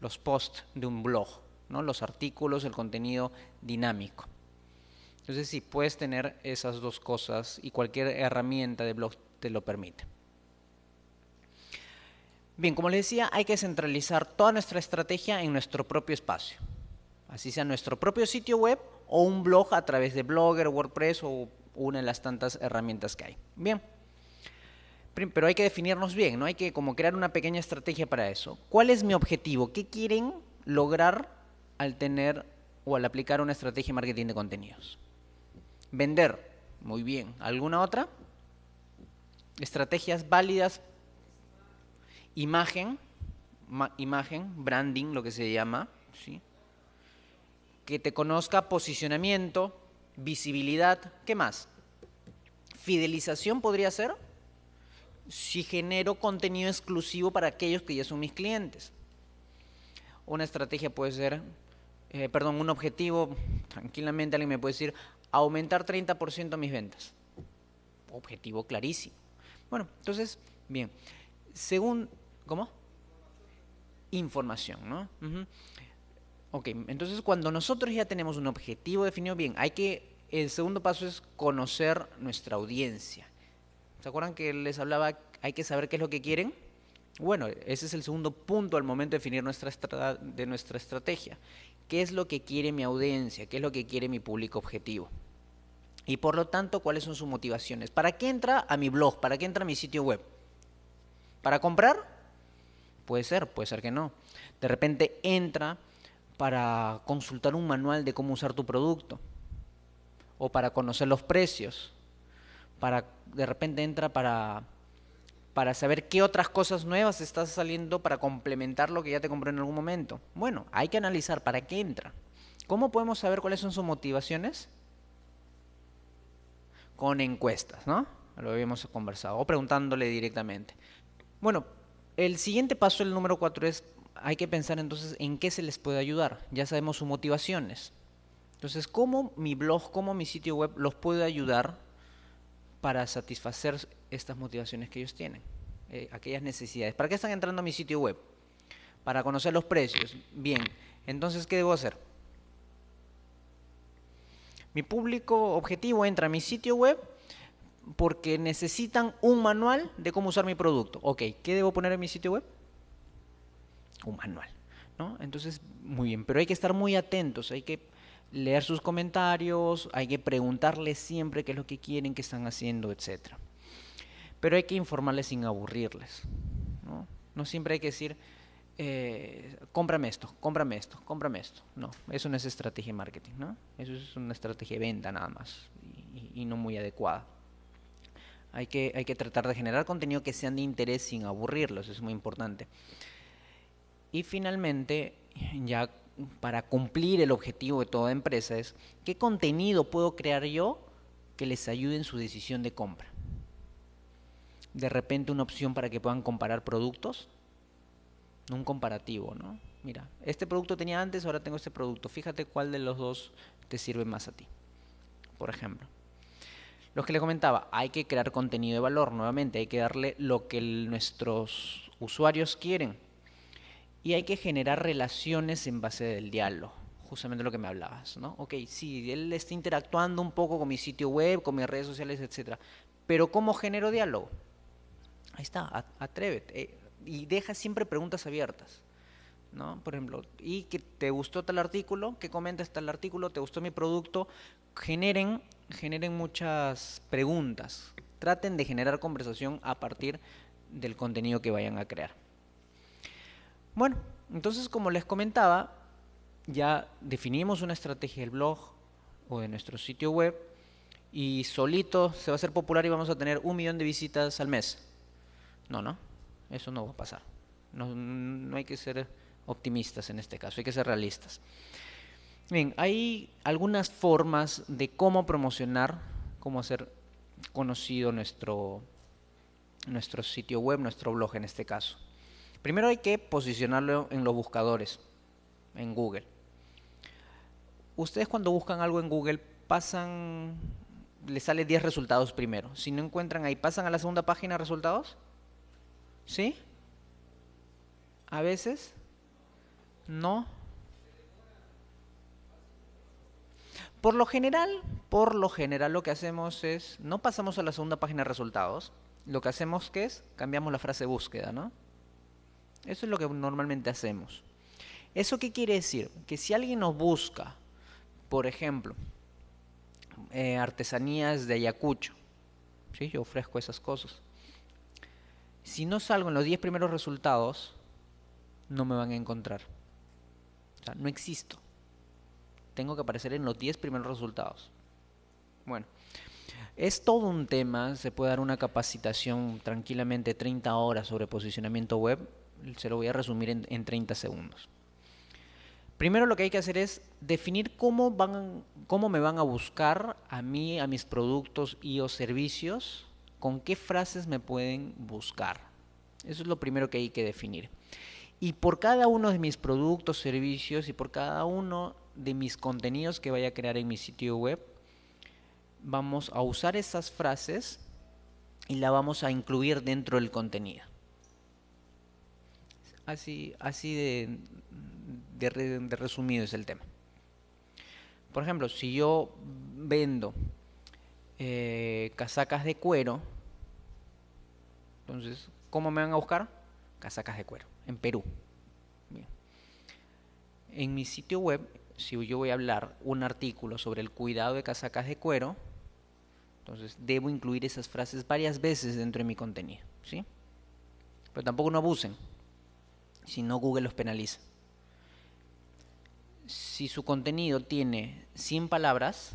los posts de un blog, los artículos, el contenido dinámico. Entonces, sí, puedes tener esas dos cosas y cualquier herramienta de blog te lo permite. Bien, como les decía, hay que centralizar toda nuestra estrategia en nuestro propio espacio así sea nuestro propio sitio web o un blog a través de Blogger, WordPress o una de las tantas herramientas que hay. Bien. Pero hay que definirnos bien, ¿no? Hay que como crear una pequeña estrategia para eso. ¿Cuál es mi objetivo? ¿Qué quieren lograr al tener o al aplicar una estrategia de marketing de contenidos? Vender. Muy bien. ¿Alguna otra? Estrategias válidas. Imagen. imagen, branding, lo que se llama. ¿sí? que te conozca posicionamiento, visibilidad, ¿qué más? Fidelización podría ser si genero contenido exclusivo para aquellos que ya son mis clientes. Una estrategia puede ser, eh, perdón, un objetivo, tranquilamente alguien me puede decir, aumentar 30% mis ventas. Objetivo clarísimo. Bueno, entonces, bien. Según, ¿cómo? Información, ¿no? Ok, entonces cuando nosotros ya tenemos un objetivo definido bien, hay que, el segundo paso es conocer nuestra audiencia. ¿Se acuerdan que les hablaba, hay que saber qué es lo que quieren? Bueno, ese es el segundo punto al momento de definir nuestra, de nuestra estrategia. ¿Qué es lo que quiere mi audiencia? ¿Qué es lo que quiere mi público objetivo? Y por lo tanto, ¿cuáles son sus motivaciones? ¿Para qué entra a mi blog? ¿Para qué entra a mi sitio web? ¿Para comprar? Puede ser, puede ser que no. De repente entra para consultar un manual de cómo usar tu producto o para conocer los precios. Para de repente entra para para saber qué otras cosas nuevas estás saliendo para complementar lo que ya te compré en algún momento. Bueno, hay que analizar para qué entra. ¿Cómo podemos saber cuáles son sus motivaciones? Con encuestas, ¿no? Lo habíamos conversado, o preguntándole directamente. Bueno, el siguiente paso, el número cuatro, es hay que pensar entonces en qué se les puede ayudar. Ya sabemos sus motivaciones. Entonces, ¿cómo mi blog, cómo mi sitio web los puede ayudar para satisfacer estas motivaciones que ellos tienen? Eh, aquellas necesidades. ¿Para qué están entrando a mi sitio web? Para conocer los precios. Bien, entonces, ¿qué debo hacer? Mi público objetivo entra a mi sitio web porque necesitan un manual de cómo usar mi producto. Ok, ¿qué debo poner en mi sitio web? un manual. ¿no? Entonces, muy bien, pero hay que estar muy atentos, hay que leer sus comentarios, hay que preguntarles siempre qué es lo que quieren, qué están haciendo, etc. Pero hay que informarles sin aburrirles. No, siempre hay que decir, eh, cómprame esto, cómprame esto, cómprame esto. No, eso no es estrategia de marketing, ¿no? Eso es una estrategia de venta nada más y, no muy adecuada. Hay que, hay que tratar de generar contenido que sea de interés sin aburrirlos, es muy importante. Y finalmente, ya para cumplir el objetivo de toda empresa es, ¿qué contenido puedo crear yo que les ayude en su decisión de compra? De repente una opción para que puedan comparar productos, un comparativo, ¿no? Mira, este producto tenía antes, ahora tengo este producto. Fíjate cuál de los dos te sirve más a ti, por ejemplo. Los que le comentaba, hay que crear contenido de valor, nuevamente, hay que darle lo que nuestros usuarios quieren y hay que generar relaciones en base del diálogo justamente lo que me hablabas, Ok, sí, él está interactuando un poco con mi sitio web, con mis redes sociales, etcétera, pero ¿cómo genero diálogo? Ahí está, atrévete eh, y deja siempre preguntas abiertas, ¿no? Por ejemplo, ¿y te gustó tal artículo? ¿Qué comentas tal artículo? ¿Te gustó mi producto? Generen, generen muchas preguntas. Traten de generar conversación a partir del contenido que vayan a crear. Bueno, entonces como les comentaba, ya definimos una estrategia del blog o de nuestro sitio web y solito se va a hacer popular y vamos a tener un millón de visitas al mes. No, no, eso no va a pasar. No, no hay que ser optimistas en este caso, hay que ser realistas. Bien, hay algunas formas de cómo promocionar, cómo hacer conocido nuestro, nuestro sitio web, nuestro blog en este caso. Primero hay que posicionarlo en los buscadores, en Google. Ustedes cuando buscan algo en Google pasan, les sale 10 resultados primero. Si no encuentran ahí, ¿pasan a la segunda página resultados? ¿Sí? A veces, no. Por lo general, por lo general lo que hacemos es, no pasamos a la segunda página de resultados, lo que hacemos que es, cambiamos la frase búsqueda, ¿no? Eso es lo que normalmente hacemos. ¿Eso qué quiere decir? Que si alguien nos busca, por ejemplo, eh, artesanías de Ayacucho, ¿sí? yo ofrezco esas cosas. Si no salgo en los 10 primeros resultados, no me van a encontrar. O sea, no existo. Tengo que aparecer en los 10 primeros resultados. Bueno, es todo un tema, se puede dar una capacitación tranquilamente 30 horas sobre posicionamiento web, se lo voy a resumir en, 30 segundos. Primero lo que hay que hacer es definir cómo, van, cómo me van a buscar a mí, a mis productos y o servicios, con qué frases me pueden buscar. Eso es lo primero que hay que definir. Y por cada uno de mis productos, servicios y por cada uno de mis contenidos que vaya a crear en mi sitio web, vamos a usar esas frases y la vamos a incluir dentro del contenido. Así, así de, resumido es el tema. Por ejemplo, si yo vendo eh, casacas de cuero, entonces, ¿cómo me van a buscar? Casacas de cuero, en Perú. En mi sitio web, si yo voy a hablar un artículo sobre el cuidado de casacas de cuero, entonces debo incluir esas frases varias veces dentro de mi contenido, ¿sí? Pero tampoco no abusen si no Google los penaliza. Si su contenido tiene 100 palabras,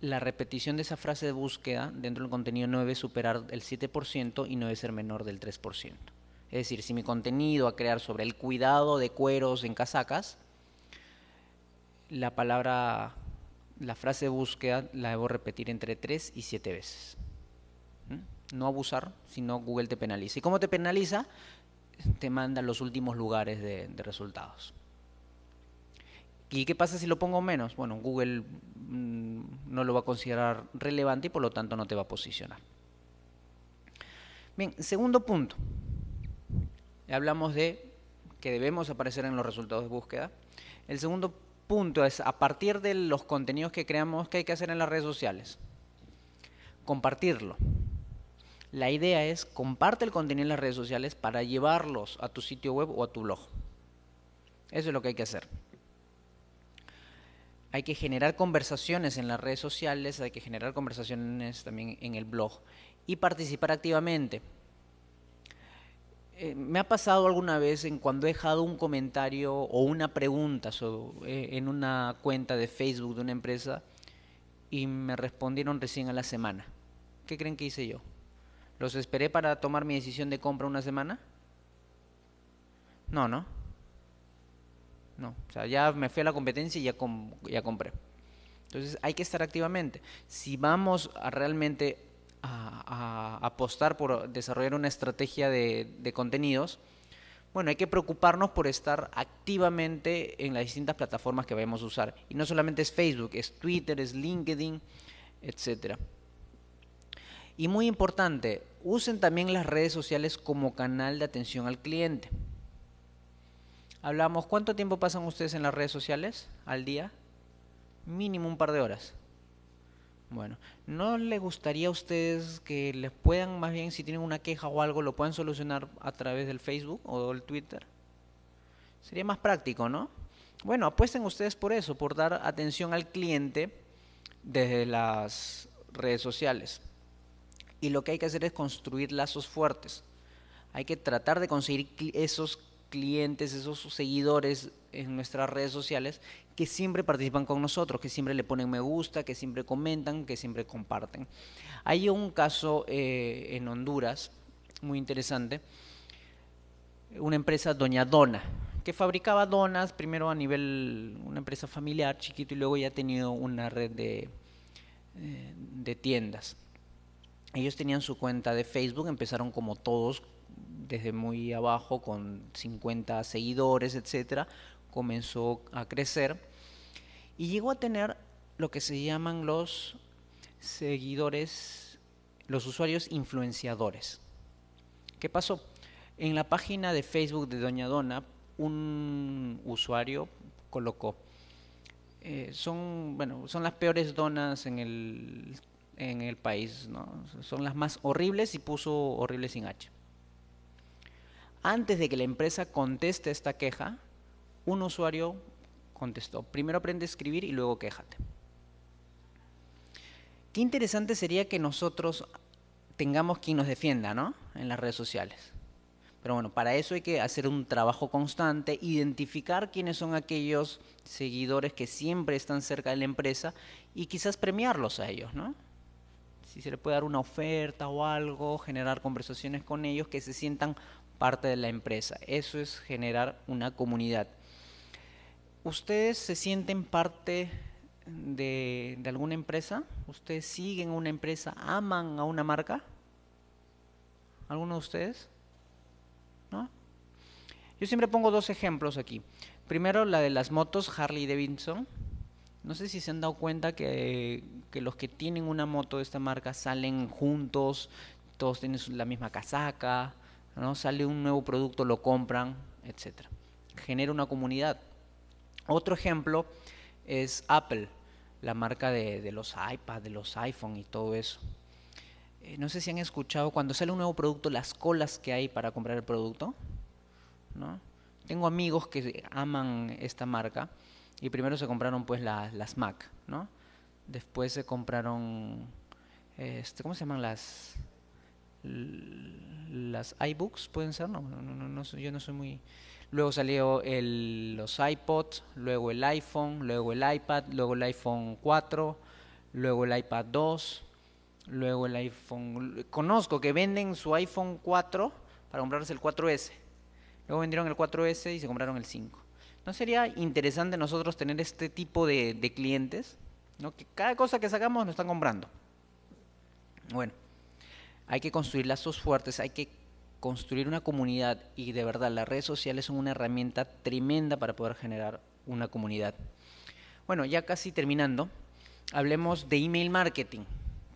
la repetición de esa frase de búsqueda dentro del contenido no debe superar el 7% y no debe ser menor del 3%. Es decir, si mi contenido a crear sobre el cuidado de cueros en casacas, la palabra, la frase de búsqueda la debo repetir entre 3 y 7 veces. ¿Mm? No abusar, si no Google te penaliza. ¿Y cómo te penaliza? te manda los últimos lugares de, resultados. ¿Y qué pasa si lo pongo menos? Bueno, Google mm, no lo va a considerar relevante y por lo tanto no te va a posicionar. Bien, segundo punto. Hablamos de que debemos aparecer en los resultados de búsqueda. El segundo punto es, a partir de los contenidos que creamos, ¿qué hay que hacer en las redes sociales? Compartirlo. La idea es comparte el contenido en las redes sociales para llevarlos a tu sitio web o a tu blog. Eso es lo que hay que hacer. Hay que generar conversaciones en las redes sociales, hay que generar conversaciones también en el blog y participar activamente. Eh, me ha pasado alguna vez en cuando he dejado un comentario o una pregunta eh, en una cuenta de Facebook de una empresa y me respondieron recién a la semana. ¿Qué creen que hice yo? ¿Los esperé para tomar mi decisión de compra una semana? No, ¿no? No, o sea, ya me fui a la competencia y ya, compré. Entonces hay que estar activamente. Si vamos a realmente a, apostar por desarrollar una estrategia de, de contenidos, bueno, hay que preocuparnos por estar activamente en las distintas plataformas que vayamos a usar. Y no solamente es Facebook, es Twitter, es LinkedIn, etcétera. Y muy importante, usen también las redes sociales como canal de atención al cliente. Hablamos, ¿cuánto tiempo pasan ustedes en las redes sociales al día? Mínimo un par de horas. Bueno, ¿no les gustaría a ustedes que les puedan, más bien si tienen una queja o algo, lo puedan solucionar a través del Facebook o el Twitter? Sería más práctico, ¿no? Bueno, apuesten ustedes por eso, por dar atención al cliente desde las redes sociales y lo que hay que hacer es construir lazos fuertes. Hay que tratar de conseguir esos clientes, esos seguidores en nuestras redes sociales que siempre participan con nosotros, que siempre le ponen me gusta, que siempre comentan, que siempre comparten. Hay un caso eh, en Honduras muy interesante, una empresa Doña Dona, que fabricaba donas primero a nivel una empresa familiar chiquito y luego ya ha tenido una red de eh, tiendas ellos tenían su cuenta de Facebook, empezaron como todos desde muy abajo con 50 seguidores, etcétera, comenzó a crecer y llegó a tener lo que se llaman los seguidores, los usuarios influenciadores. ¿Qué pasó? En la página de Facebook de Doña Dona, un usuario colocó, eh, son, bueno, son las peores donas en el en el país. ¿no? Son las más horribles y puso horribles sin H. Antes de que la empresa conteste esta queja, un usuario contestó, primero aprende a escribir y luego quéjate. Qué interesante sería que nosotros tengamos quien nos defienda ¿no? en las redes sociales. Pero bueno, para eso hay que hacer un trabajo constante, identificar quiénes son aquellos seguidores que siempre están cerca de la empresa y quizás premiarlos a ellos, ¿no? Y se le puede dar una oferta o algo, generar conversaciones con ellos que se sientan parte de la empresa. Eso es generar una comunidad. ¿Ustedes se sienten parte de, alguna empresa? ¿Ustedes siguen una empresa? ¿Aman a una marca? ¿Alguno de ustedes? ¿No? Yo siempre pongo dos ejemplos aquí. Primero, la de las motos Harley Davidson. No sé si se han dado cuenta que, que los que tienen una moto de esta marca salen juntos, todos tienen la misma casaca, ¿no? sale un nuevo producto, lo compran, etc. Genera una comunidad. Otro ejemplo es Apple, la marca de, los iPads, de los iPhone y todo eso. Eh, no sé si han escuchado, cuando sale un nuevo producto, las colas que hay para comprar el producto. Tengo amigos que aman esta marca y primero se compraron pues las, Mac, ¿no? Después se compraron, este, ¿cómo se llaman las? Las iBooks, pueden ser, no, yo no soy muy... Luego salió el, los iPods, luego el iPhone, luego el iPad, luego el iPhone 4, luego el iPad 2, luego el iPhone... Conozco que venden su iPhone 4 para comprarse el 4S. Luego vendieron el 4S y se compraron el 5. ¿No sería interesante nosotros tener este tipo de, clientes? Que cada cosa que sacamos nos están comprando. Bueno, hay que construir lazos fuertes, hay que construir una comunidad y de verdad las redes sociales son una herramienta tremenda para poder generar una comunidad. Bueno, ya casi terminando, hablemos de email marketing.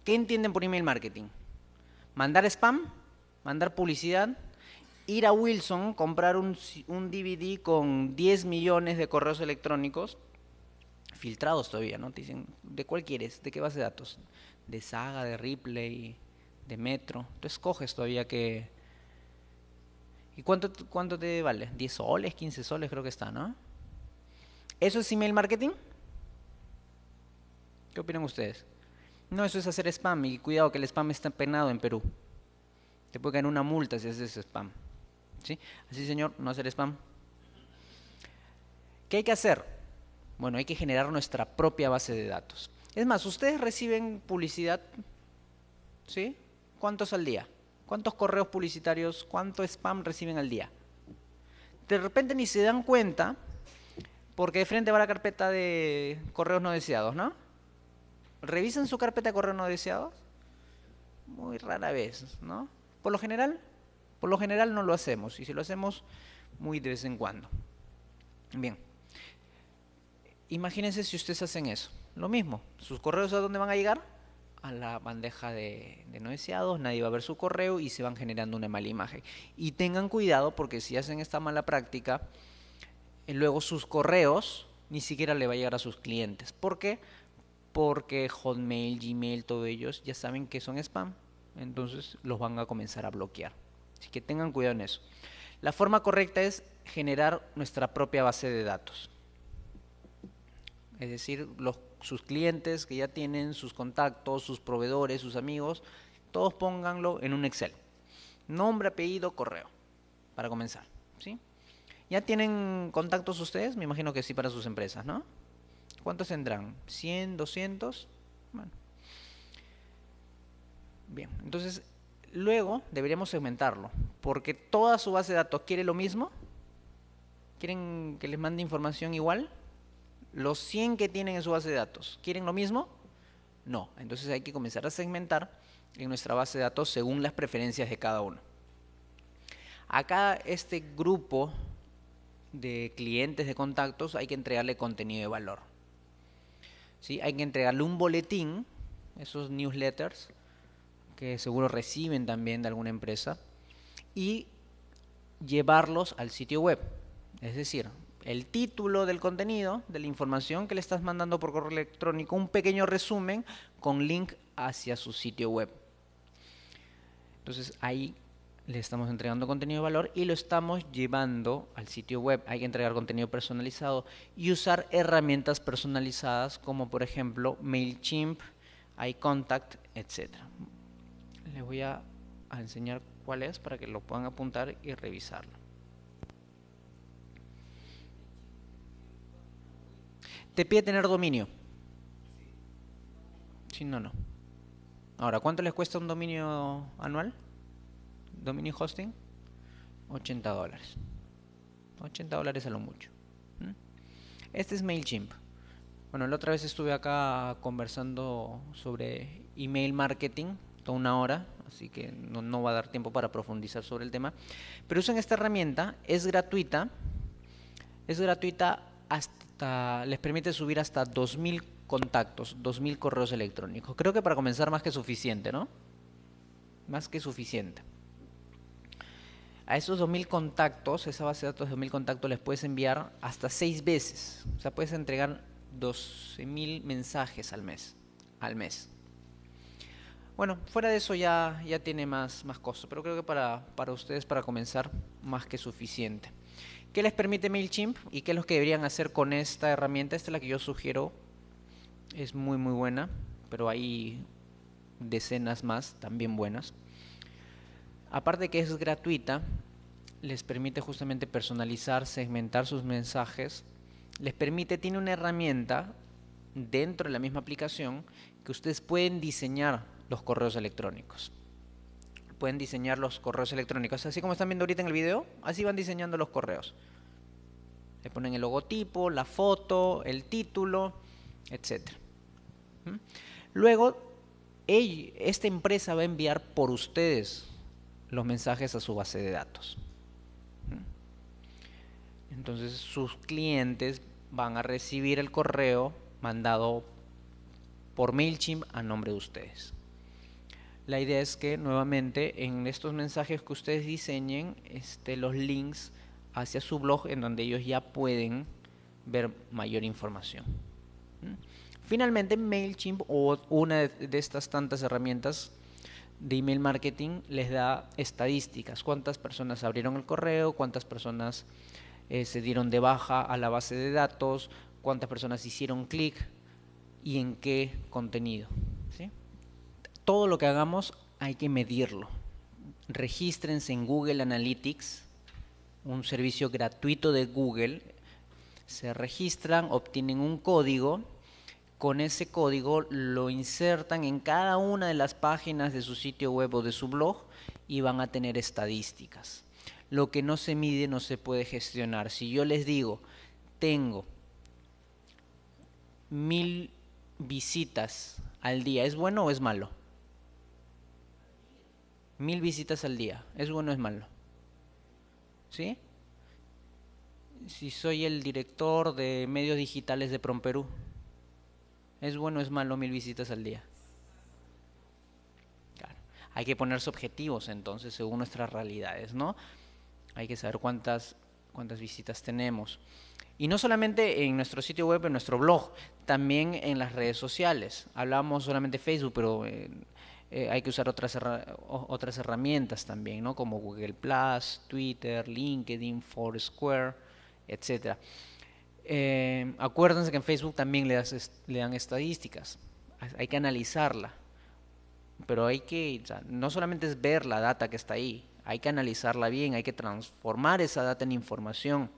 ¿Qué entienden por email marketing? ¿Mandar spam? ¿Mandar publicidad? ir a Wilson, comprar un, DVD con 10 millones de correos electrónicos, filtrados todavía, ¿no? Te dicen, ¿de cuál quieres? ¿De qué base de datos? ¿De Saga, de Ripley, de Metro? Tú escoges todavía que... ¿Y cuánto, cuánto te vale? 10 soles, 15 soles creo que está, ¿no? ¿Eso es email marketing? ¿Qué opinan ustedes? No, eso es hacer spam y cuidado que el spam está penado en Perú. Te puede caer una multa si haces spam. ¿sí? Así, señor, no hacer spam. ¿Qué hay que hacer? Bueno, hay que generar nuestra propia base de datos. Es más, ustedes reciben publicidad, ¿sí? ¿Cuántos al día? ¿Cuántos correos publicitarios, cuánto spam reciben al día? De repente ni se dan cuenta porque de frente va la carpeta de correos no deseados, ¿no? ¿Revisan su carpeta de correos no deseados? Muy rara vez, ¿no? Por lo general, por lo general no lo hacemos y si lo hacemos muy de vez en cuando. Bien, imagínense si ustedes hacen eso. Lo mismo, sus correos a dónde van a llegar? A la bandeja de, no deseados, nadie va a ver su correo y se van generando una mala imagen. Y tengan cuidado porque si hacen esta mala práctica, eh, luego sus correos ni siquiera le va a llegar a sus clientes. ¿Por qué? Porque Hotmail, Gmail, todos ellos ya saben que son spam. Entonces los van a comenzar a bloquear. Así que tengan cuidado en eso. La forma correcta es generar nuestra propia base de datos. Es decir, los, sus clientes que ya tienen, sus contactos, sus proveedores, sus amigos, todos pónganlo en un Excel. Nombre, apellido, correo, para comenzar. ¿sí? ¿Ya tienen contactos ustedes? Me imagino que sí para sus empresas, ¿no? ¿Cuántos tendrán? ¿100, 200? Bueno. Bien, entonces Luego deberíamos segmentarlo, porque toda su base de datos quiere lo mismo. ¿Quieren que les mande información igual? Los 100 que tienen en su base de datos, ¿quieren lo mismo? No. Entonces hay que comenzar a segmentar en nuestra base de datos según las preferencias de cada uno. Acá este grupo de clientes de contactos hay que entregarle contenido de valor. ¿Sí? Hay que entregarle un boletín, esos newsletters, que seguro reciben también de alguna empresa, y llevarlos al sitio web. Es decir, el título del contenido, de la información que le estás mandando por correo electrónico, un pequeño resumen con link hacia su sitio web. Entonces ahí le estamos entregando contenido de valor y lo estamos llevando al sitio web. Hay que entregar contenido personalizado y usar herramientas personalizadas como por ejemplo MailChimp, iContact, etc les voy a, enseñar cuál es para que lo puedan apuntar y revisarlo. Te pide tener dominio. Sí, no, no. Ahora, ¿cuánto les cuesta un dominio anual? Dominio hosting. 80 dólares. 80 dólares a lo mucho. Este es MailChimp. Bueno, la otra vez estuve acá conversando sobre email marketing toda una hora, así que no, va a dar tiempo para profundizar sobre el tema. Pero usen esta herramienta, es gratuita, es gratuita hasta, les permite subir hasta 2.000 contactos, 2.000 correos electrónicos. Creo que para comenzar más que suficiente, ¿no? Más que suficiente. A esos 2.000 contactos, esa base de datos de 2.000 contactos, les puedes enviar hasta seis veces. O sea, puedes entregar 12.000 mensajes al mes. Al mes. Bueno, fuera de eso ya, ya tiene más, más pero creo que para, para ustedes, para comenzar, más que suficiente. ¿Qué les permite MailChimp y qué es lo que deberían hacer con esta herramienta? Esta es la que yo sugiero, es muy muy buena, pero hay decenas más también buenas. Aparte de que es gratuita, les permite justamente personalizar, segmentar sus mensajes, les permite, tiene una herramienta dentro de la misma aplicación que ustedes pueden diseñar los correos electrónicos. Pueden diseñar los correos electrónicos, así como están viendo ahorita en el video, así van diseñando los correos. Le ponen el logotipo, la foto, el título, etc. ¿Mm? Luego, esta empresa va a enviar por ustedes los mensajes a su base de datos. ¿Mm? Entonces, sus clientes van a recibir el correo mandado por MailChimp a nombre de ustedes. La idea es que nuevamente en estos mensajes que ustedes diseñen este, los links hacia su blog en donde ellos ya pueden ver mayor información. ¿Mm? Finalmente, MailChimp o una de estas tantas herramientas de email marketing les da estadísticas, cuántas personas abrieron el correo, cuántas personas eh, se dieron de baja a la base de datos, cuántas personas hicieron clic y en qué contenido todo lo que hagamos hay que medirlo. Regístrense en Google Analytics, un servicio gratuito de Google. Se registran, obtienen un código. Con ese código lo insertan en cada una de las páginas de su sitio web o de su blog y van a tener estadísticas. Lo que no se mide no se puede gestionar. Si yo les digo, tengo mil visitas al día, ¿es bueno o es malo? mil visitas al día. ¿Es bueno o es malo? ¿Sí? Si soy el director de medios digitales de Promperú, ¿es bueno o es malo mil visitas al día? Claro. Hay que ponerse objetivos entonces según nuestras realidades, ¿no? Hay que saber cuántas, cuántas visitas tenemos. Y no solamente en nuestro sitio web, en nuestro blog, también en las redes sociales. hablamos solamente de Facebook, pero... Eh, eh, hay que usar otras, otras herramientas también, ¿no? Como Google Plus, Twitter, LinkedIn, Foursquare, etc. Eh, acuérdense que en Facebook también le, das le dan estadísticas. Hay que analizarla. Pero hay que, no solamente es ver la data que está ahí, hay que analizarla bien, hay que transformar esa data en información.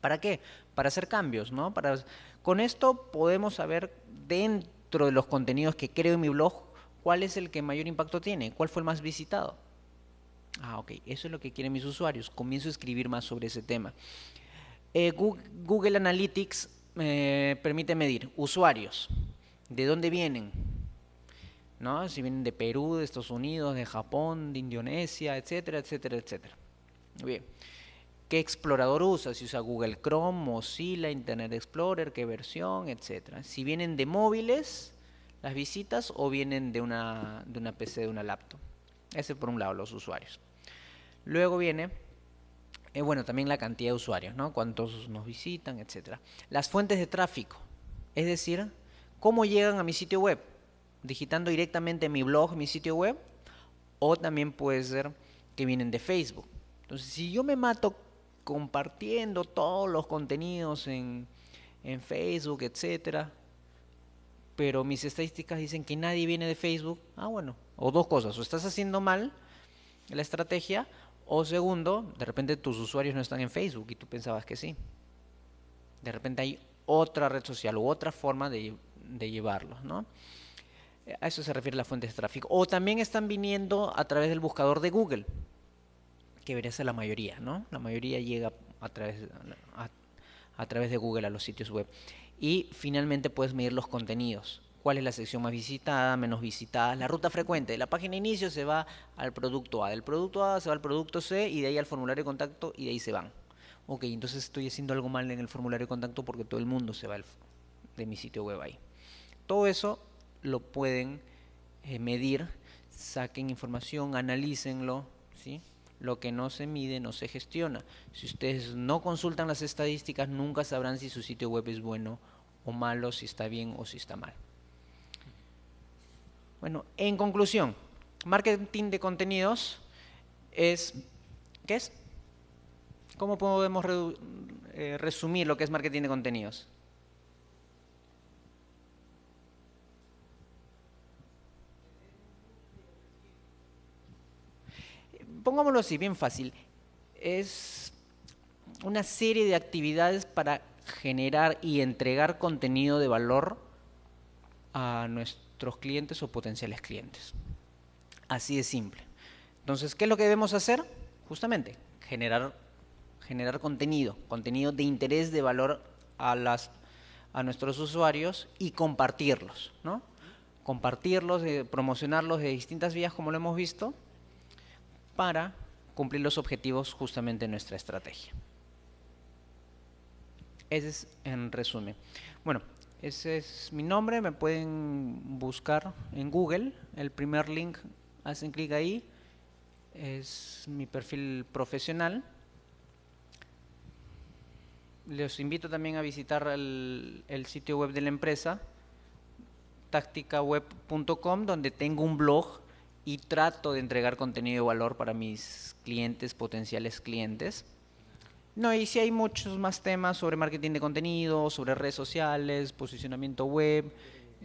¿Para qué? Para hacer cambios, ¿no? Para, con esto podemos saber dentro de los contenidos que creo en mi blog ¿Cuál es el que mayor impacto tiene? ¿Cuál fue el más visitado? Ah, ok, eso es lo que quieren mis usuarios. Comienzo a escribir más sobre ese tema. Eh, Google Analytics eh, permite medir usuarios. ¿De dónde vienen? Si vienen de Perú, de Estados Unidos, de Japón, de Indonesia, etcétera, etcétera, etcétera. Muy bien. ¿Qué explorador usa? Si usa Google Chrome, Mozilla, Internet Explorer, qué versión, etcétera. Si vienen de móviles, las visitas o vienen de una, de una PC, de una laptop. Ese por un lado, los usuarios. Luego viene, eh, bueno, también la cantidad de usuarios, ¿no? Cuántos nos visitan, etcétera. Las fuentes de tráfico, es decir, cómo llegan a mi sitio web, digitando directamente mi blog, mi sitio web, o también puede ser que vienen de Facebook. Entonces, si yo me mato compartiendo todos los contenidos en, en Facebook, etcétera, pero mis estadísticas dicen que nadie viene de Facebook. Ah, bueno, o dos cosas, o estás haciendo mal la estrategia, o segundo, de repente tus usuarios no están en Facebook y tú pensabas que sí. De repente hay otra red social u otra forma de, llevarlos, ¿no? A eso se refiere la fuente de tráfico. O también están viniendo a través del buscador de Google, que debería ser la mayoría, ¿no? La mayoría llega a través de Google a los sitios web. Y finalmente puedes medir los contenidos. ¿Cuál es la sección más visitada, menos visitada? La ruta frecuente. De la página de inicio se va al producto A. Del producto A se va al producto C y de ahí al formulario de contacto y de ahí se van. Ok, entonces estoy haciendo algo mal en el formulario de contacto porque todo el mundo se va de mi sitio web ahí. Todo eso lo pueden eh, medir, saquen información, analícenlo, ¿sí? Lo que no se mide no se gestiona. Si ustedes no consultan las estadísticas, nunca sabrán si su sitio web es bueno o malo, si está bien o si está mal. Bueno, en conclusión, marketing de contenidos es, ¿qué es? ¿Cómo podemos eh, resumir lo que es marketing de contenidos? pongámoslo así, bien fácil, es una serie de actividades para generar y entregar contenido de valor a nuestros clientes o potenciales clientes. Así de simple. Entonces, ¿qué es lo que debemos hacer? Justamente, generar, generar contenido, contenido de interés, de valor a, a nuestros usuarios y compartirlos, ¿no? Compartirlos, eh, promocionarlos de distintas vías, como lo hemos visto, para cumplir los objetivos justamente de nuestra estrategia. Ese es en resumen. Bueno, ese es mi nombre, me pueden buscar en Google, el primer link, hacen clic ahí, es mi perfil profesional. Les invito también a visitar el, el sitio web de la empresa, tácticaweb.com, donde tengo un blog y trato de entregar contenido de valor para mis clientes, potenciales clientes. No, y sí hay muchos más temas sobre marketing de contenido, sobre redes sociales, posicionamiento web,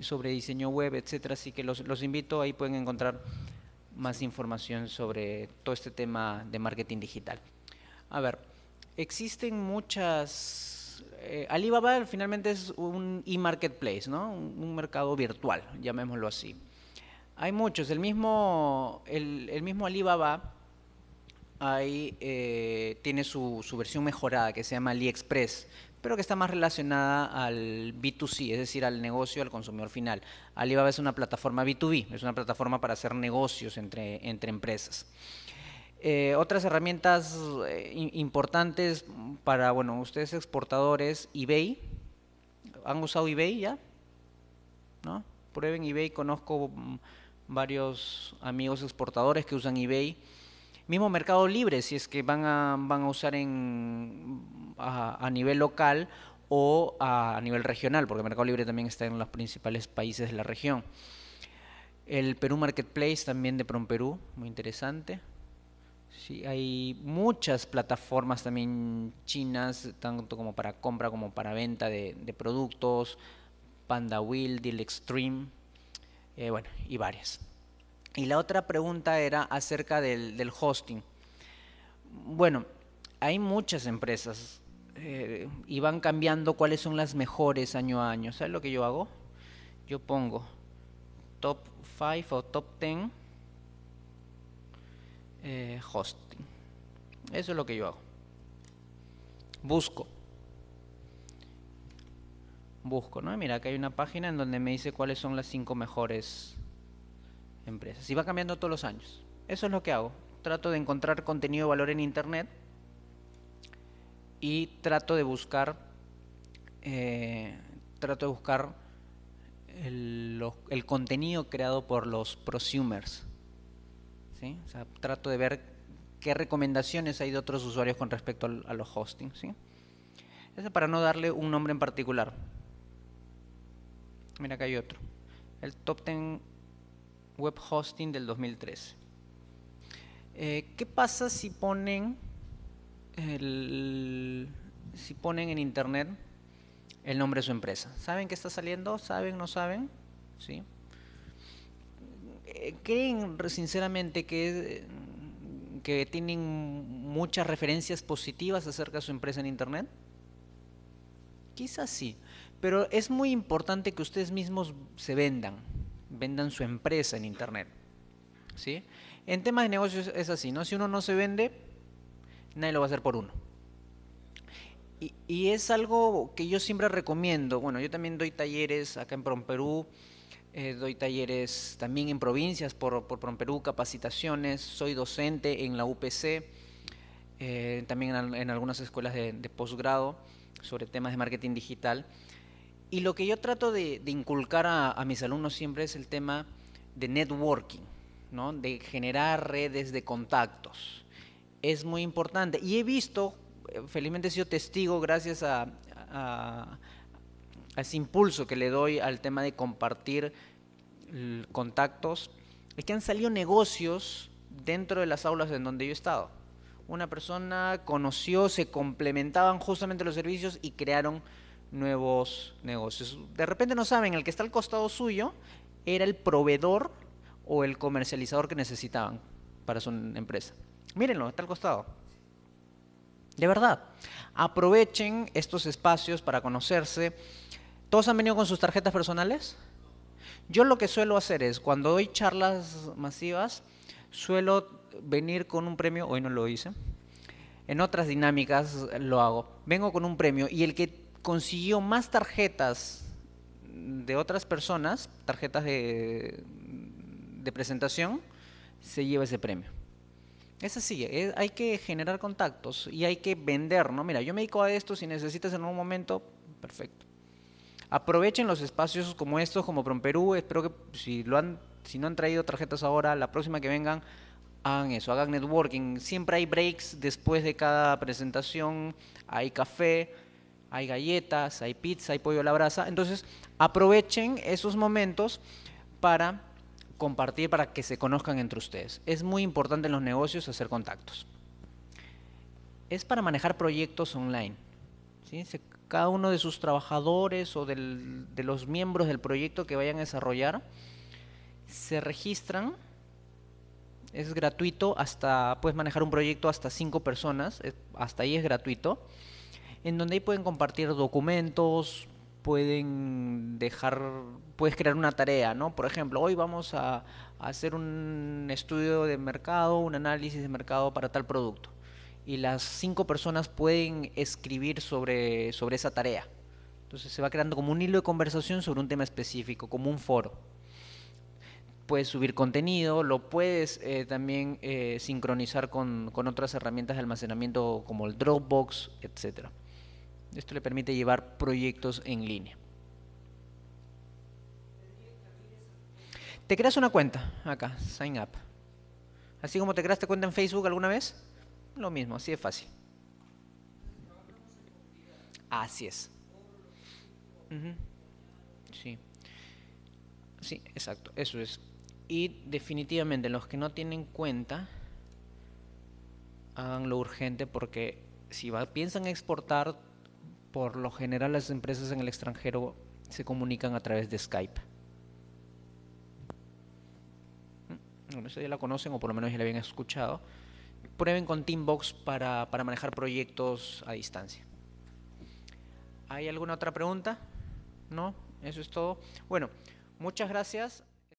sobre diseño web, etcétera. Así que los, los invito, ahí pueden encontrar más información sobre todo este tema de marketing digital. A ver, existen muchas eh, Alibaba finalmente es un e-marketplace, ¿no? un mercado virtual, llamémoslo así. Hay muchos. El mismo, el, mismo Alibaba eh, tiene su, versión mejorada que se llama AliExpress, pero que está más relacionada al B2C, es decir, al negocio, al consumidor final. Alibaba es una plataforma B2B, es una plataforma para hacer negocios entre, entre empresas. Eh, otras herramientas eh, importantes para, bueno, ustedes exportadores, eBay. ¿Han usado eBay ya? ¿No? Prueben eBay, conozco mm, varios amigos exportadores que usan eBay. Mismo Mercado Libre, si es que van a, van a usar en, a, nivel local o a, nivel regional, porque Mercado Libre también está en los principales países de la región. El Perú Marketplace también de PromPerú, muy interesante. Sí, hay muchas plataformas también chinas, tanto como para compra como para venta de, productos. Panda Wheel, Deal Extreme, eh, bueno, y varias. Y la otra pregunta era acerca del, hosting. Bueno, hay muchas empresas eh, y van cambiando cuáles son las mejores año a año. ¿Sabes lo que yo hago? Yo pongo top 5 o top 10 eh, hosting. Eso es lo que yo hago. Busco busco, ¿no? Mira, aquí hay una página en donde me dice cuáles son las cinco mejores empresas. Y va cambiando todos los años. Eso es lo que hago. Trato de encontrar contenido de valor en Internet y trato de buscar, eh, trato de buscar el, contenido creado por los prosumers. trato de ver qué recomendaciones hay de otros usuarios con respecto a, los hostings. ¿sí? Eso para no darle un nombre en particular. Mira, acá hay otro. El Top 10 Web Hosting del 2013. Eh, ¿Qué pasa si ponen, si ponen en internet el nombre de su empresa? ¿Saben qué está saliendo? ¿Saben? ¿No saben? ¿Sí? Eh, ¿Creen sinceramente que, que tienen muchas referencias positivas acerca de su empresa en internet? Quizás sí. Pero es muy importante que ustedes mismos se vendan, vendan su empresa en Internet. ¿sí? En temas de negocios es así, ¿no? Si uno no se vende, nadie lo va a hacer por uno. Y, y es algo que yo siempre recomiendo. Bueno, yo también doy talleres acá en Promperú. Eh, doy talleres también en provincias por, por capacitaciones, soy docente en la UPC, eh, también en, algunas escuelas de posgrado sobre temas de marketing digital. Y lo que yo trato de, inculcar a, mis alumnos siempre es el tema de networking, de generar redes de contactos. Es muy importante. Y he visto, eh, felizmente he sido testigo gracias a, a ese impulso que le doy al tema de compartir contactos, es que han salido negocios dentro de las aulas en donde yo he estado. Una persona conoció, se complementaban justamente los servicios y crearon nuevos negocios. De repente no saben, el que está al costado suyo era el proveedor o el comercializador que necesitaban para su empresa. Mírenlo, está al costado. De verdad, aprovechen estos espacios para conocerse. ¿Todos han venido con sus tarjetas personales? Yo lo que suelo hacer es, cuando doy charlas masivas, suelo venir con un premio, hoy no lo hice, en otras dinámicas lo hago, vengo con un premio y el que consiguió más tarjetas de otras personas, tarjetas de, presentación, se lleva ese premio. Es así, eh, hay que generar contactos y hay que vender, ¿no? Mira, yo me dedico a esto, si necesitas en un momento, perfecto. Aprovechen los espacios como estos, como Promperú, espero que si, si no han traído tarjetas ahora, la próxima que vengan, hagan eso, hagan networking. Siempre hay breaks después de cada presentación, hay café, hay galletas, hay pizza, hay pollo a la brasa. Entonces, aprovechen esos momentos para compartir, para que se conozcan entre ustedes. Es muy importante en los negocios hacer contactos. Es para manejar proyectos online. cada uno de sus trabajadores o de los miembros del proyecto que vayan a desarrollar se registran. Es gratuito hasta, puedes manejar un proyecto hasta cinco personas, hasta ahí es gratuito en donde ahí pueden compartir documentos, pueden dejar, puedes crear una tarea, ¿no? Por ejemplo, hoy vamos a, hacer un estudio de mercado, un análisis de mercado para tal producto. Y las cinco personas pueden escribir sobre, sobre esa tarea. Entonces se va creando como un hilo de conversación sobre un tema específico, como un foro puedes subir contenido, lo puedes eh, también eh, sincronizar con, con, otras herramientas de almacenamiento como el Dropbox, etcétera. Esto le permite llevar proyectos en línea. Te creas una cuenta acá, sign up. Así como te creaste cuenta en Facebook alguna vez, lo mismo, así de fácil. Así es. Sí. Sí, exacto, eso es. Y definitivamente los que no tienen cuenta, hagan lo urgente porque si piensan exportar por lo general las empresas en el extranjero se comunican a través de Skype. Bueno, mm, eso ya la conocen o por lo menos ya la habían escuchado. Prueben con Teambox para, para manejar proyectos a distancia. ¿Hay alguna otra pregunta? ¿No? Eso es todo. Bueno, muchas gracias.